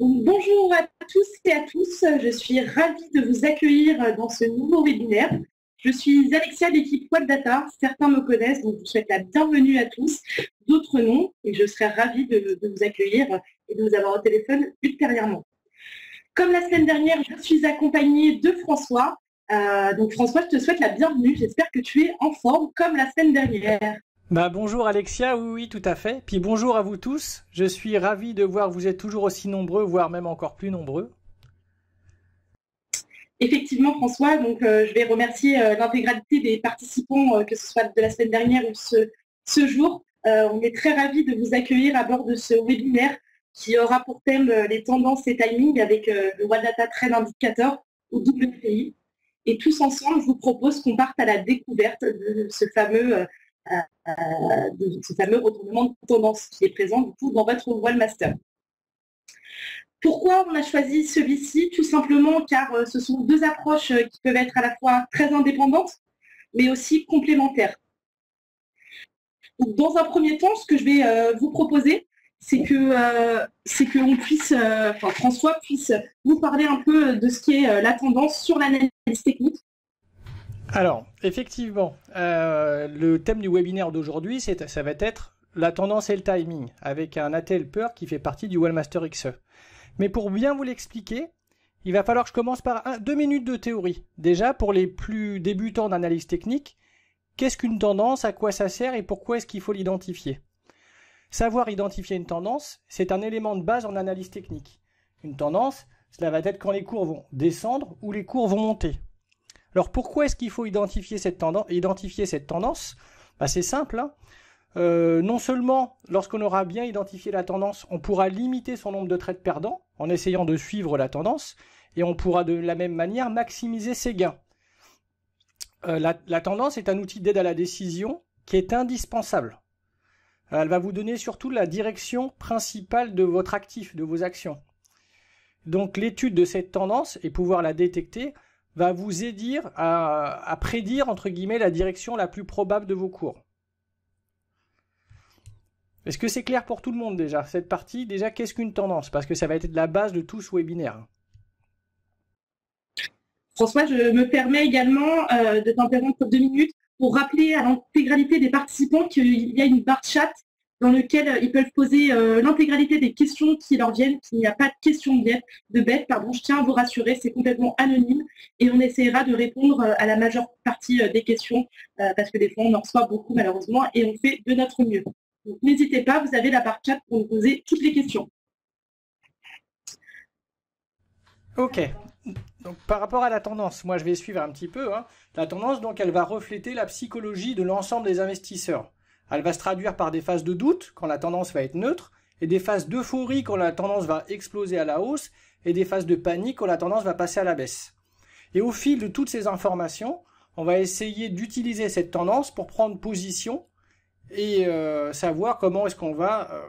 bonjour à tous et à tous. Je suis ravie de vous accueillir dans ce nouveau webinaire. Je suis Alexia d'équipe Web Data. Certains me connaissent, donc je vous souhaite la bienvenue à tous. D'autres non, et je serai ravie de, vous accueillir et de vous avoir au téléphone ultérieurement. Comme la semaine dernière, je suis accompagnée de François. Euh, donc François, je te souhaite la bienvenue. J'espère que tu es en forme comme la semaine dernière. Bah, bonjour Alexia, oui, oui, tout à fait. Puis bonjour à vous tous. Je suis ravi de voir que vous êtes toujours aussi nombreux, voire même encore plus nombreux. Effectivement, François, donc euh, je vais remercier euh, l'intégralité des participants, euh, que ce soit de la semaine dernière ou ce, ce jour. on est très ravis de vous accueillir à bord de ce webinaire qui aura pour thème les tendances et timings avec le One Data Trend Indicator ou WPI. Et tous ensemble, je vous propose qu'on parte à la découverte de ce fameux euh, de ce fameux retournement de tendance qui est présent dans votre Master. Pourquoi on a choisi celui-ci Tout simplement car euh, ce sont deux approches euh, qui peuvent être à la fois très indépendantes, mais aussi complémentaires. dans un premier temps, ce que je vais vous proposer, c'est que, que puisse, François puisse vous parler un peu de ce qui est la tendance sur l'analyse technique alors, effectivement, euh, le thème du webinaire d'aujourd'hui, ça va être la tendance et le timing, avec un AT peur qui fait partie du Wellmaster XE. Mais pour bien vous l'expliquer, il va falloir que je commence par deux minutes de théorie. Déjà, pour les plus débutants d'analyse technique, qu'est-ce qu'une tendance, à quoi ça sert et pourquoi est-ce qu'il faut l'identifier Savoir identifier une tendance, c'est un élément de base en analyse technique. Une tendance, cela va être quand les cours vont descendre ou les cours vont monter. Alors pourquoi est-ce qu'il faut identifier cette tendance, identifier cette tendance bah, C'est simple. Hein. Euh, non seulement, lorsqu'on aura bien identifié la tendance, on pourra limiter son nombre de trades perdants en essayant de suivre la tendance, et on pourra de la même manière maximiser ses gains. Euh, la, la, tendance est un outil d'aide à la décision qui est indispensable. Elle va vous donner surtout la direction principale de votre actif, de vos actions. Donc l'étude de cette tendance et pouvoir la détecter va vous aider à, prédire, entre guillemets, la direction la plus probable de vos cours. Est-ce que c'est clair pour tout le monde déjà Cette partie, déjà, qu'est-ce qu'une tendance Parce que ça va être la base de tout ce webinaire. François, je me permets également euh, de t'interrompre deux minutes pour rappeler à l'intégralité des participants qu'il y a une barre chat dans lequel euh, ils peuvent poser euh, l'intégralité des questions qui leur viennent, qu'il n'y a pas de questions de bête, pardon. je tiens à vous rassurer, c'est complètement anonyme et on essaiera de répondre euh, à la majeure partie des questions, parce que des fois on en reçoit beaucoup malheureusement et on fait de notre mieux. Donc n'hésitez pas, vous avez la barre chat pour nous poser toutes les questions. Ok. Donc par rapport à la tendance, moi je vais suivre un petit peu. Hein. La tendance, donc, elle va refléter la psychologie de l'ensemble des investisseurs. Elle va se traduire par des phases de doute quand la tendance va être neutre, et des phases d'euphorie quand la tendance va exploser à la hausse, et des phases de panique quand la tendance va passer à la baisse. Et au fil de toutes ces informations, on va essayer d'utiliser cette tendance pour prendre position et euh, savoir comment est-ce qu'on va euh,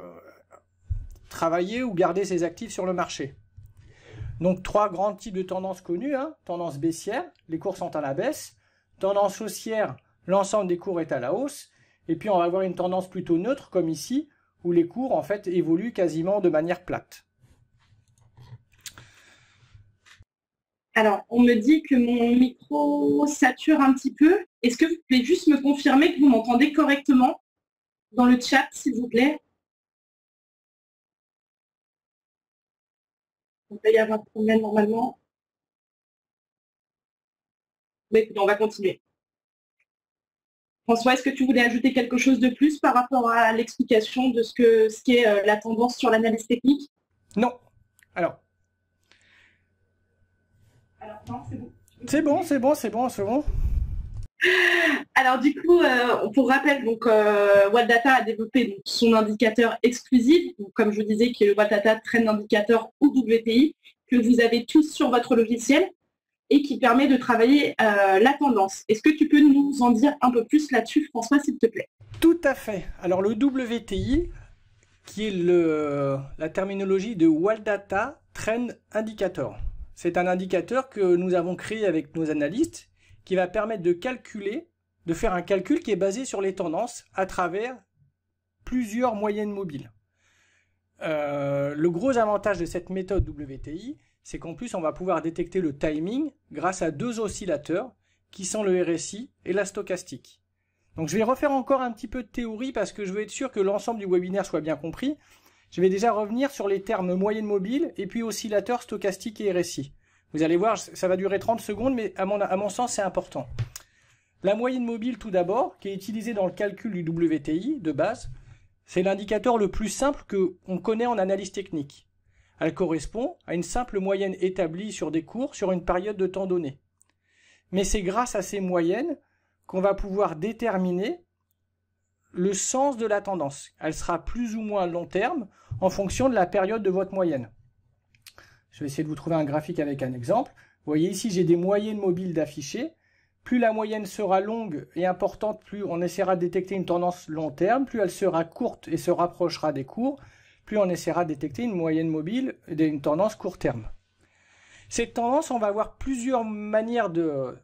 travailler ou garder ses actifs sur le marché. Donc trois grands types de tendances connues. Hein. Tendance baissière, les cours sont à la baisse. Tendance haussière, l'ensemble des cours est à la hausse. Et puis on va avoir une tendance plutôt neutre, comme ici, où les cours en fait évoluent quasiment de manière plate. Alors, on me dit que mon micro sature un petit peu. Est-ce que vous pouvez juste me confirmer que vous m'entendez correctement dans le chat, s'il vous plaît Il va y avoir un problème normalement. Mais on va continuer. François, est-ce que tu voulais ajouter quelque chose de plus par rapport à l'explication de ce que ce qu'est euh, la tendance sur l'analyse technique Non. Alors. Alors c'est bon. C'est bon, c'est bon, c'est bon, c'est bon. Alors du coup, euh, pour rappel, donc euh, a développé son indicateur exclusif, comme je vous disais, qui est le Waldata Trend ou que vous avez tous sur votre logiciel et qui permet de travailler euh, la tendance. Est-ce que tu peux nous en dire un peu plus là-dessus, François, s'il te plaît Tout à fait. Alors le WTI, qui est la terminologie de Data Trend Indicator. C'est un indicateur que nous avons créé avec nos analystes qui va permettre de calculer, de faire un calcul qui est basé sur les tendances à travers plusieurs moyennes mobiles. Euh, le gros avantage de cette méthode WTI, c'est qu'en plus on va pouvoir détecter le timing grâce à deux oscillateurs qui sont le RSI et la stochastique. Donc je vais refaire encore un petit peu de théorie parce que je veux être sûr que l'ensemble du webinaire soit bien compris. Je vais déjà revenir sur les termes moyenne mobile et puis oscillateur, stochastique et RSI. Vous allez voir, ça va durer 30 secondes, mais à mon, sens, c'est important. La moyenne mobile, tout d'abord, qui est utilisée dans le calcul du WTI de base, c'est l'indicateur le plus simple qu'on connaît en analyse technique. Elle correspond à une simple moyenne établie sur des cours sur une période de temps donnée. Mais c'est grâce à ces moyennes qu'on va pouvoir déterminer le sens de la tendance. Elle sera plus ou moins long terme en fonction de la période de votre moyenne. Je vais essayer de vous trouver un graphique avec un exemple. Vous voyez ici, j'ai des moyennes mobiles d'affichés. Plus la moyenne sera longue et importante, plus on essaiera de détecter une tendance long terme, plus elle sera courte et se rapprochera des cours, plus on essaiera de détecter une moyenne mobile et une tendance court terme. Cette tendance, on va avoir plusieurs manières de,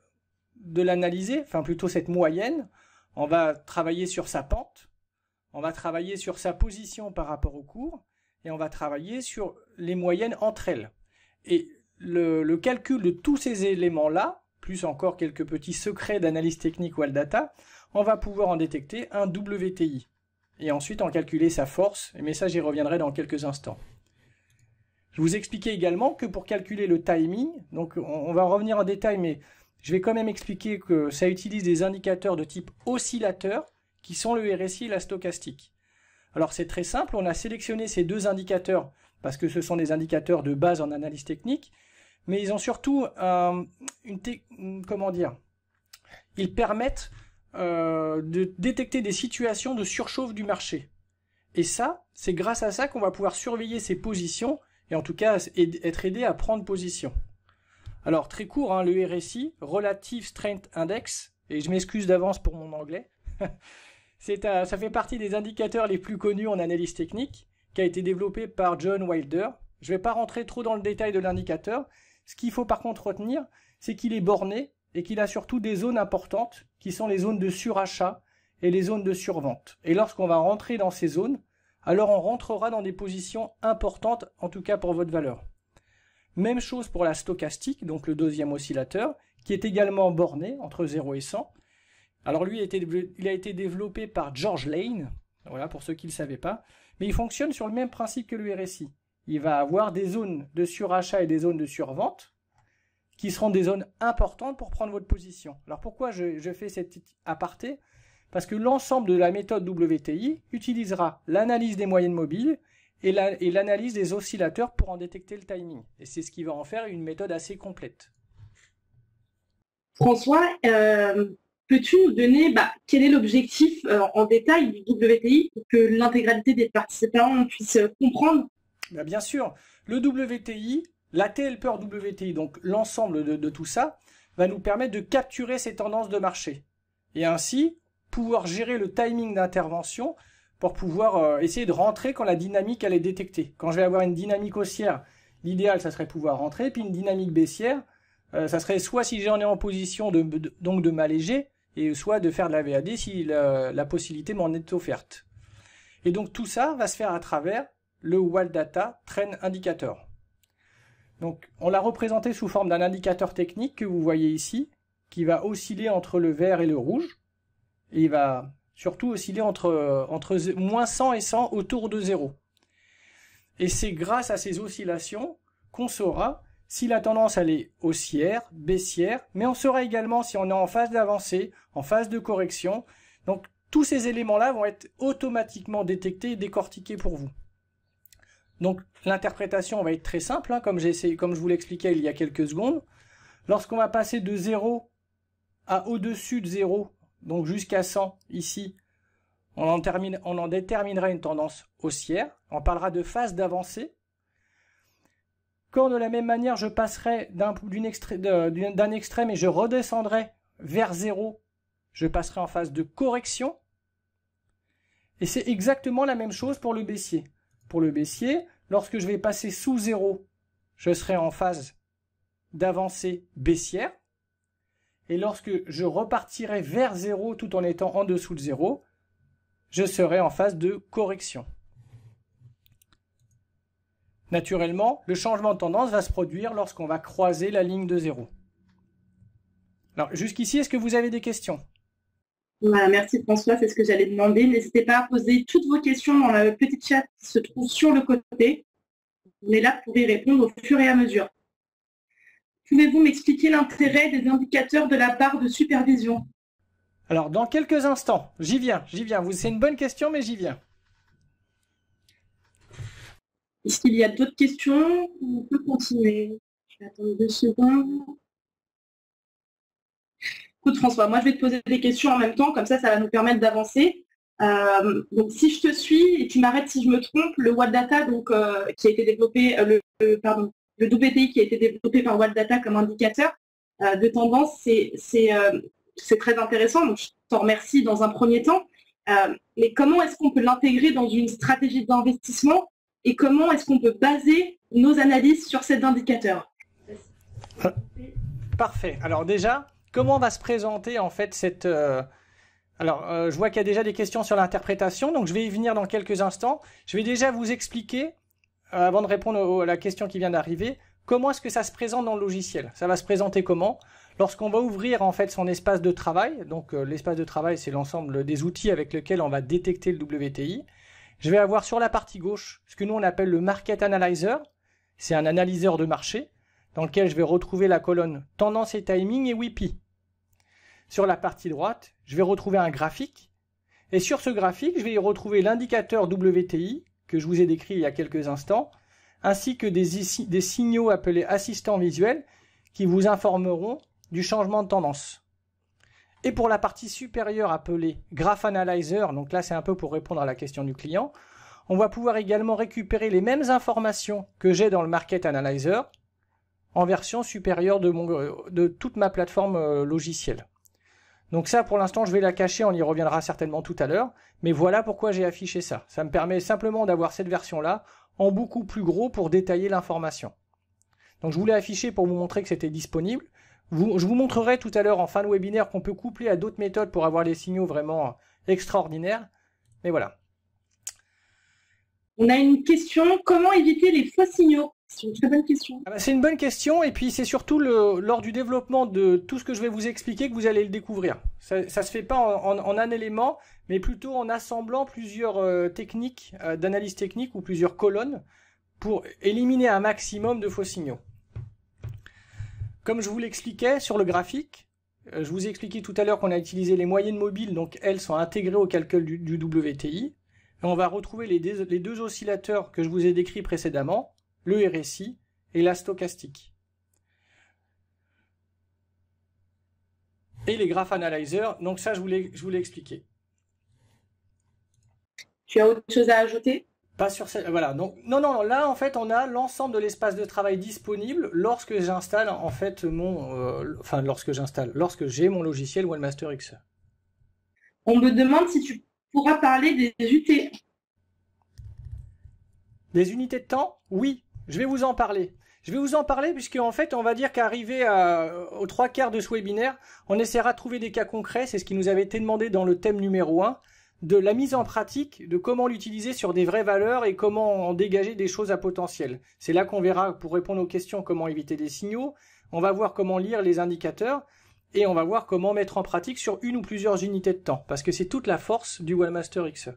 l'analyser, enfin plutôt cette moyenne. On va travailler sur sa pente, on va travailler sur sa position par rapport au cours, et on va travailler sur les moyennes entre elles. Et le, calcul de tous ces éléments-là, plus encore quelques petits secrets d'analyse technique al-data, on va pouvoir en détecter un WTI et ensuite en calculer sa force, mais ça j'y reviendrai dans quelques instants. Je vous expliquais également que pour calculer le timing, donc on, va va revenir en détail, mais je vais quand même expliquer que ça utilise des indicateurs de type oscillateur, qui sont le RSI et la stochastique. Alors c'est très simple, on a sélectionné ces deux indicateurs parce que ce sont des indicateurs de base en analyse technique, mais ils ont surtout euh, une, comment dire, ils permettent euh, de détecter des situations de surchauffe du marché. Et ça, c'est grâce à ça qu'on va pouvoir surveiller ses positions et en tout cas être aidé à prendre position. Alors très court, hein, le RSI, Relative Strength Index, et je m'excuse d'avance pour mon anglais, ça fait partie des indicateurs les plus connus en analyse technique, qui a été développé par John Wilder. Je ne vais pas rentrer trop dans le détail de l'indicateur. Ce qu'il faut par contre retenir, c'est qu'il est borné et qu'il a surtout des zones importantes qui sont les zones de surachat et les zones de survente. Et lorsqu'on va rentrer dans ces zones, alors on rentrera dans des positions importantes, en tout cas pour votre valeur. Même chose pour la stochastique, donc le deuxième oscillateur, qui est également borné entre 0 et 100. Alors lui, il a été développé par George Lane, voilà pour ceux qui ne le savaient pas, mais il fonctionne sur le même principe que le RSI. Il va avoir des zones de surachat et des zones de survente, qui seront des zones importantes pour prendre votre position. Alors pourquoi je, fais cet aparté Parce que l'ensemble de la méthode WTI utilisera l'analyse des moyennes mobiles et l'analyse des oscillateurs pour en détecter le timing. Et c'est ce qui va en faire une méthode assez complète. François, euh, peux-tu nous donner bah, quel est l'objectif euh, en détail du WTI pour que l'intégralité des participants puisse euh, comprendre bah, Bien sûr. Le WTI, la TLP WTI, donc l'ensemble de, tout ça, va nous permettre de capturer ces tendances de marché. Et ainsi, pouvoir gérer le timing d'intervention pour pouvoir euh, essayer de rentrer quand la dynamique elle est détectée. Quand je vais avoir une dynamique haussière, l'idéal ça serait pouvoir rentrer, puis une dynamique baissière, euh, ça serait soit si j'en ai en position de, donc de m'alléger, et soit de faire de la VAD si la, possibilité m'en est offerte. Et donc tout ça va se faire à travers le Wild Data Trend Indicator. Donc on l'a représenté sous forme d'un indicateur technique que vous voyez ici, qui va osciller entre le vert et le rouge, et il va surtout osciller entre, entre moins 100 et 100 autour de 0. Et c'est grâce à ces oscillations qu'on saura si la tendance est haussière, baissière, mais on saura également si on est en phase d'avancée, en phase de correction. Donc tous ces éléments-là vont être automatiquement détectés et décortiqués pour vous. Donc l'interprétation va être très simple, hein, comme, essayé, comme je vous l'expliquais il y a quelques secondes. Lorsqu'on va passer de 0 à au-dessus de 0, donc jusqu'à 100 ici, on en, termine, on en déterminera une tendance haussière. On parlera de phase d'avancée. Quand de la même manière je passerai d'un extrême et je redescendrai vers 0, je passerai en phase de correction. Et c'est exactement la même chose pour le baissier pour le baissier, lorsque je vais passer sous 0, je serai en phase d'avancée baissière. Et lorsque je repartirai vers 0 tout en étant en dessous de zéro, je serai en phase de correction. Naturellement, le changement de tendance va se produire lorsqu'on va croiser la ligne de zéro. Alors jusqu'ici, est-ce que vous avez des questions voilà, bah, merci François, c'est ce que j'allais demander. N'hésitez pas à poser toutes vos questions dans le petit chat qui se trouve sur le côté. On est là pour y répondre au fur et à mesure. Pouvez-vous m'expliquer l'intérêt des indicateurs de la barre de supervision Alors, dans quelques instants, j'y viens, j'y viens. C'est une bonne question, mais j'y viens. Est-ce qu'il y a d'autres questions On peut continuer. Je vais attendre deux secondes. François, moi je vais te poser des questions en même temps, comme ça ça va nous permettre d'avancer. Euh, donc si je te suis et tu m'arrêtes si je me trompe, le Data, donc euh, qui a été développé, euh, le, pardon, qui a été développé par Data comme indicateur de tendance, c'est très intéressant. Donc je t'en remercie dans un premier temps. mais comment est-ce qu'on peut l'intégrer dans une stratégie d'investissement et comment est-ce qu'on peut baser nos analyses sur cet indicateur Parfait. Alors déjà, Comment va se présenter en fait cette... Euh, alors, euh, je vois qu'il y a déjà des questions sur l'interprétation, donc je vais y venir dans quelques instants. Je vais déjà vous expliquer, euh, avant de répondre à la question qui vient d'arriver, comment est-ce que ça se présente dans le logiciel. Ça va se présenter comment Lorsqu'on va ouvrir en fait son espace de travail, donc l'espace de travail c'est l'ensemble des outils avec lesquels on va détecter le WTI, je vais avoir sur la partie gauche ce que nous on appelle le Market Analyzer, c'est un analyseur de marché, dans lequel je vais retrouver la colonne tendance et timing et WIPI. Sur la partie droite, je vais retrouver un graphique. Et sur ce graphique, je vais y retrouver l'indicateur WTI que je vous ai décrit il y a quelques instants, ainsi que des, des signaux appelés assistants visuels qui vous informeront du changement de tendance. Et pour la partie supérieure appelée Graph Analyzer, donc là c'est un peu pour répondre à la question du client, on va pouvoir également récupérer les mêmes informations que j'ai dans le Market Analyzer, en version supérieure de, euh, toute ma plateforme euh, logicielle. Donc ça, pour l'instant, je vais la cacher, on y reviendra certainement tout à l'heure. Mais voilà pourquoi j'ai affiché ça. Ça me permet simplement d'avoir cette version-là en beaucoup plus gros pour détailler l'information. Donc je voulais afficher pour vous montrer que c'était disponible. je vous montrerai tout à l'heure en fin de webinaire qu'on peut coupler à d'autres méthodes pour avoir des signaux vraiment euh, extraordinaires. Mais voilà. On a une question, comment éviter les faux signaux c'est une très bonne question. Ah bah, c'est une bonne question, et puis c'est surtout lors du développement de tout ce que je vais vous expliquer que vous allez le découvrir. Ça, ne se fait pas en, un élément, mais plutôt en assemblant plusieurs euh, techniques euh, d'analyse technique ou plusieurs colonnes pour éliminer un maximum de faux signaux. Comme je vous l'expliquais sur le graphique, euh, je vous ai expliqué tout à l'heure qu'on a utilisé les moyennes mobiles, donc elles sont intégrées au calcul du, WTI. Et on va retrouver les, les deux oscillateurs que je vous ai décrits précédemment le RSI et la stochastique. Et les graph analyzers, donc ça je voulais, je voulais expliquer. Tu as autre chose à ajouter Pas sur ça. Voilà. Donc non, non, là en fait on a l'ensemble de l'espace de travail disponible lorsque j'installe en fait mon, euh, enfin lorsque j'installe, lorsque j'ai mon logiciel Wellmaster X. On me demande si tu pourras parler des UT. Des unités de temps Oui. Je vais vous en parler. Je vais vous en parler puisque en fait, on va dire qu'arrivé euh, aux trois quarts de ce webinaire, on essaiera de trouver des cas concrets. C'est ce qui nous avait été demandé dans le thème numéro 1 de la mise en pratique, de comment l'utiliser sur des vraies valeurs et comment en dégager des choses à potentiel. C'est là qu'on verra pour répondre aux questions comment éviter des signaux. On va voir comment lire les indicateurs et on va voir comment mettre en pratique sur une ou plusieurs unités de temps parce que c'est toute la force du Wellmaster XE.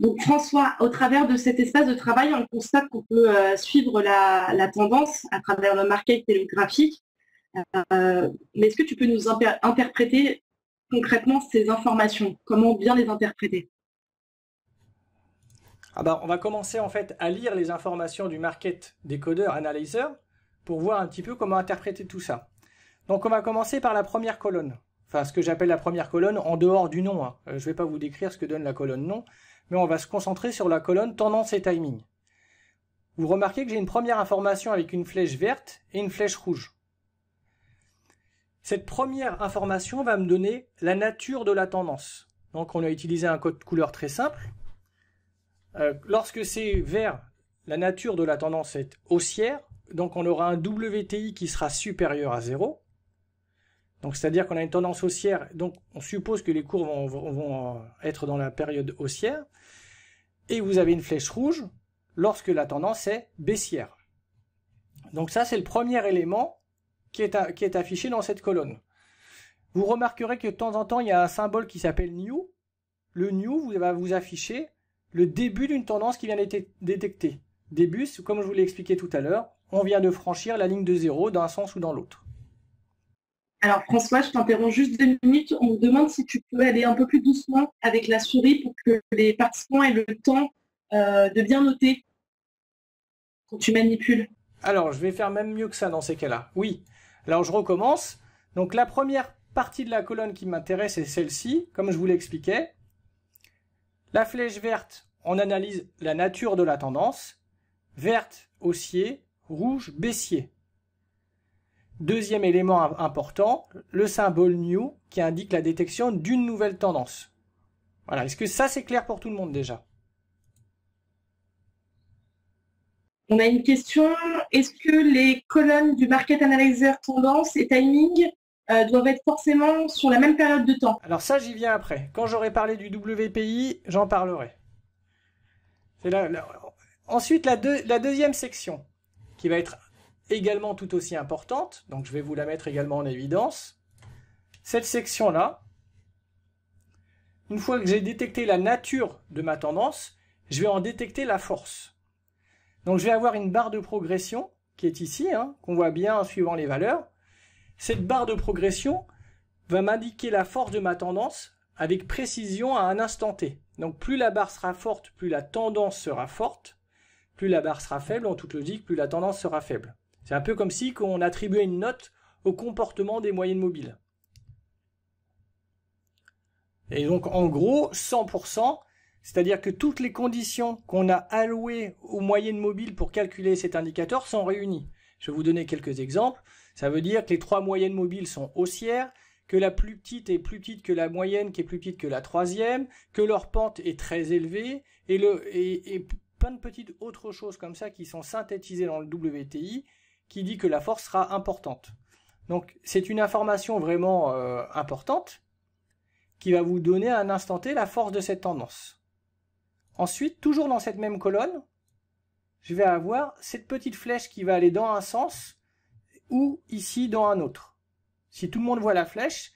Donc François, au travers de cet espace de travail, on constate qu'on peut euh, suivre la, tendance à travers le market et graphique. Euh, mais est-ce que tu peux nous interpréter concrètement ces informations Comment bien les interpréter ah bah, On va commencer en fait à lire les informations du market décodeur analyzer pour voir un petit peu comment interpréter tout ça. Donc on va commencer par la première colonne. Enfin, ce que j'appelle la première colonne en dehors du nom. Hein. Euh, je ne vais pas vous décrire ce que donne la colonne nom mais on va se concentrer sur la colonne tendance et timing. Vous remarquez que j'ai une première information avec une flèche verte et une flèche rouge. Cette première information va me donner la nature de la tendance. Donc on a utilisé un code couleur très simple. Euh, lorsque c'est vert, la nature de la tendance est haussière, donc on aura un WTI qui sera supérieur à 0. Donc c'est-à-dire qu'on a une tendance haussière, donc on suppose que les cours vont, euh, être dans la période haussière, et vous avez une flèche rouge lorsque la tendance est baissière. Donc ça c'est le premier élément qui est, qui est affiché dans cette colonne. Vous remarquerez que de temps en temps il y a un symbole qui s'appelle new. Le new va vous afficher le début d'une tendance qui vient d'être détectée. Début, comme je vous l'ai expliqué tout à l'heure, on vient de franchir la ligne de zéro d'un sens ou dans l'autre. Alors François, je t'interromps juste deux minutes. On me demande si tu peux aller un peu plus doucement avec la souris pour que les participants aient le temps euh, de bien noter quand tu manipules. Alors je vais faire même mieux que ça dans ces cas-là. Oui. Alors je recommence. Donc la première partie de la colonne qui m'intéresse est celle-ci, comme je vous l'expliquais. La flèche verte, on analyse la nature de la tendance. Verte, haussier, rouge, baissier. Deuxième élément important, le symbole new qui indique la détection d'une nouvelle tendance. Voilà, est-ce que ça c'est clair pour tout le monde déjà On a une question, est-ce que les colonnes du Market Analyzer tendance et timing euh, doivent être forcément sur la même période de temps Alors ça j'y viens après. Quand j'aurai parlé du WPI, j'en parlerai. là. Ensuite, la deuxième section qui va être également tout aussi importante, donc je vais vous la mettre également en évidence, cette section-là, une fois que j'ai détecté la nature de ma tendance, je vais en détecter la force. Donc je vais avoir une barre de progression qui est ici, hein, qu'on voit bien en suivant les valeurs. Cette barre de progression va m'indiquer la force de ma tendance avec précision à un instant T. Donc plus la barre sera forte, plus la tendance sera forte. Plus la barre sera faible, en toute logique, plus la tendance sera faible. C'est un peu comme si on attribuait une note au comportement des moyennes mobiles. Et donc en gros, 100%, c'est-à-dire que toutes les conditions qu'on a allouées aux moyennes mobiles pour calculer cet indicateur sont réunies. Je vais vous donner quelques exemples. Ça veut dire que les trois moyennes mobiles sont haussières, que la plus petite est plus petite que la moyenne qui est plus petite que la troisième, que leur pente est très élevée, et, plein de petites autres choses comme ça qui sont synthétisées dans le WTI qui dit que la force sera importante. Donc c'est une information vraiment euh, importante qui va vous donner à un instant T la force de cette tendance. Ensuite, toujours dans cette même colonne, je vais avoir cette petite flèche qui va aller dans un sens ou ici dans un autre. Si tout le monde voit la flèche,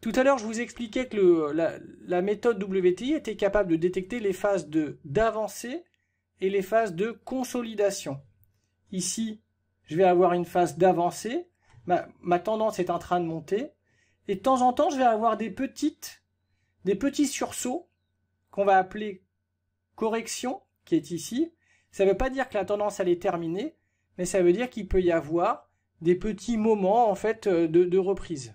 tout à l'heure je vous expliquais que la, la, méthode WTI était capable de détecter les phases d'avancée et les phases de consolidation. Ici, je vais avoir une phase d'avancée, ma, tendance est en train de monter, et de temps en temps, je vais avoir des petites, des petits sursauts qu'on va appeler correction, qui est ici. Ça ne veut pas dire que la tendance est terminée, mais ça veut dire qu'il peut y avoir des petits moments en fait euh, de, de reprise.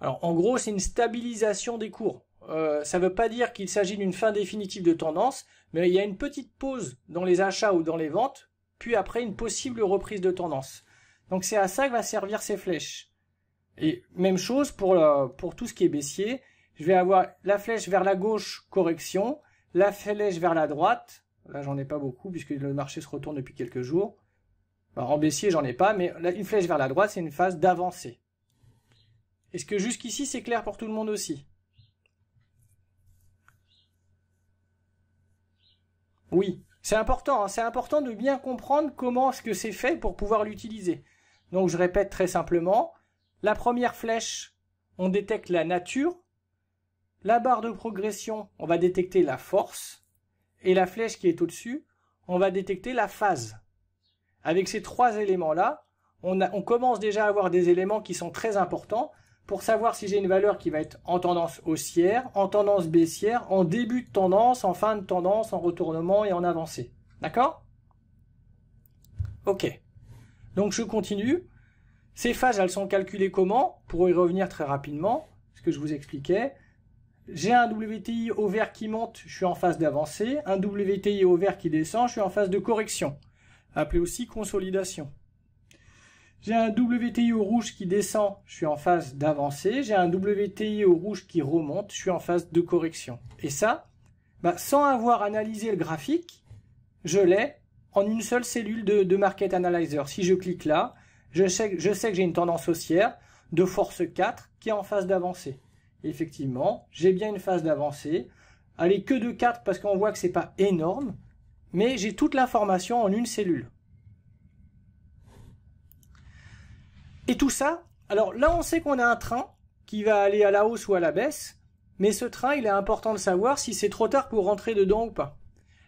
Alors en gros, c'est une stabilisation des cours. Euh, ça ne veut pas dire qu'il s'agit d'une fin définitive de tendance, mais il y a une petite pause dans les achats ou dans les ventes, puis après une possible reprise de tendance. Donc c'est à ça que va servir ces flèches. Et même chose pour, pour tout ce qui est baissier. Je vais avoir la flèche vers la gauche, correction, la flèche vers la droite. Là, j'en ai pas beaucoup puisque le marché se retourne depuis quelques jours. Alors, en baissier, j'en ai pas, mais une flèche vers la droite, c'est une phase d'avancée. Est-ce que jusqu'ici, c'est clair pour tout le monde aussi Oui, c'est important, hein. c'est important de bien comprendre comment ce que c'est fait pour pouvoir l'utiliser. Donc je répète très simplement, la première flèche, on détecte la nature, la barre de progression, on va détecter la force, et la flèche qui est au-dessus, on va détecter la phase. Avec ces trois éléments-là, on commence déjà à avoir des éléments qui sont très importants pour savoir si j'ai une valeur qui va être en tendance haussière, en tendance baissière, en début de tendance, en fin de tendance, en retournement et en avancée. D'accord Ok. Donc je continue. Ces phases, elles sont calculées comment Pour y revenir très rapidement, ce que je vous expliquais. J'ai un WTI au vert qui monte, je suis en phase d'avancée. Un WTI au vert qui descend, je suis en phase de correction, appelé aussi consolidation. J'ai un WTI au rouge qui descend, je suis en phase d'avancée. J'ai un WTI au rouge qui remonte, je suis en phase de correction. Et ça, bah, sans avoir analysé le graphique, je l'ai en une seule cellule de, Market Analyzer. Si je clique là, je sais, je sais que j'ai une tendance haussière de force 4 qui est en phase d'avancée. Effectivement, j'ai bien une phase d'avancée. Elle que de 4 parce qu'on voit que c'est pas énorme, mais j'ai toute l'information en une cellule. Et tout ça, alors là on sait qu'on a un train qui va aller à la hausse ou à la baisse, mais ce train, il est important de savoir si c'est trop tard pour rentrer dedans ou pas.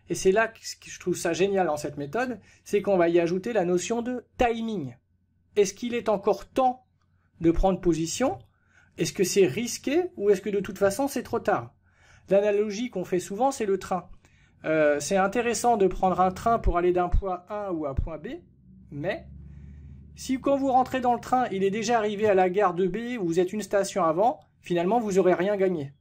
Et c'est là que je trouve ça génial en cette méthode, c'est qu'on va y ajouter la notion de timing. Est-ce qu'il est encore temps de prendre position Est-ce que c'est risqué ou est-ce que de toute façon c'est trop tard L'analogie qu'on fait souvent, c'est le train. Euh, c'est intéressant de prendre un train pour aller d'un point A ou un point B, mais si quand vous rentrez dans le train, il est déjà arrivé à la gare de B, vous êtes une station avant, finalement vous n'aurez rien gagné.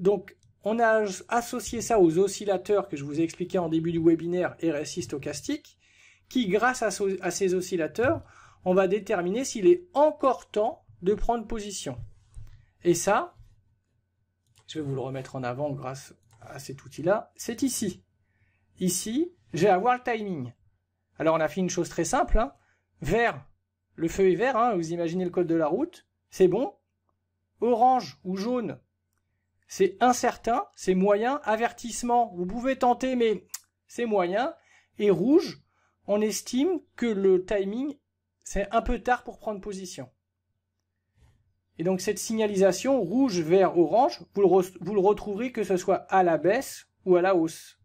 Donc on a associé ça aux oscillateurs que je vous ai expliqué en début du webinaire RSI stochastique, qui grâce à, ces oscillateurs, on va déterminer s'il est encore temps de prendre position. Et ça, je vais vous le remettre en avant grâce à cet outil-là, c'est ici. Ici, j'ai à voir le timing. Alors on a fait une chose très simple, hein. Vert, le feu est vert, hein, vous imaginez le code de la route, c'est bon. Orange ou jaune, c'est incertain, c'est moyen. Avertissement, vous pouvez tenter, mais c'est moyen. Et rouge, on estime que le timing, c'est un peu tard pour prendre position. Et donc cette signalisation rouge, vert, orange, vous vous le retrouverez que ce soit à la baisse ou à la hausse.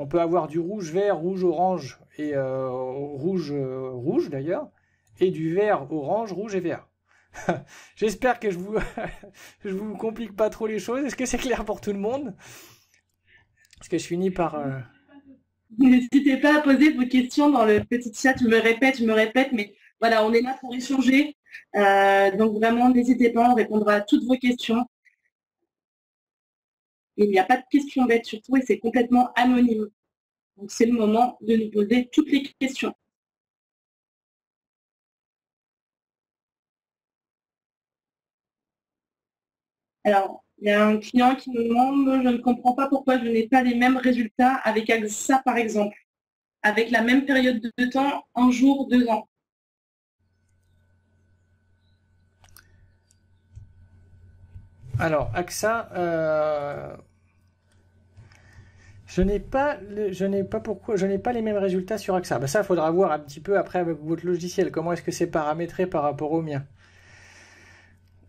On peut avoir du rouge vert, rouge orange et euh, rouge euh, rouge d'ailleurs, et du vert orange, rouge et vert. J'espère que je vous vous complique pas trop les choses. Est-ce que c'est clair pour tout le monde Est-ce que je finis par euh, N'hésitez pas à poser vos questions dans le petit chat. Je me répète, je me répète, mais voilà, on est là pour échanger. donc vraiment, n'hésitez pas, on répondra à toutes vos questions. Il n'y a pas de question sur surtout et c'est complètement anonyme. Donc c'est le moment de nous poser toutes les questions. Alors, il y a un client qui me demande, je ne comprends pas pourquoi je n'ai pas les mêmes résultats avec AXA par exemple, avec la même période de temps, un jour, deux ans. Alors, AXA, euh, je n'ai pas, je n'ai pas pourquoi, je pas les mêmes résultats sur AXA. Ça, bah, ça, faudra voir un petit peu après avec votre logiciel. Comment est-ce que c'est paramétré par rapport au mien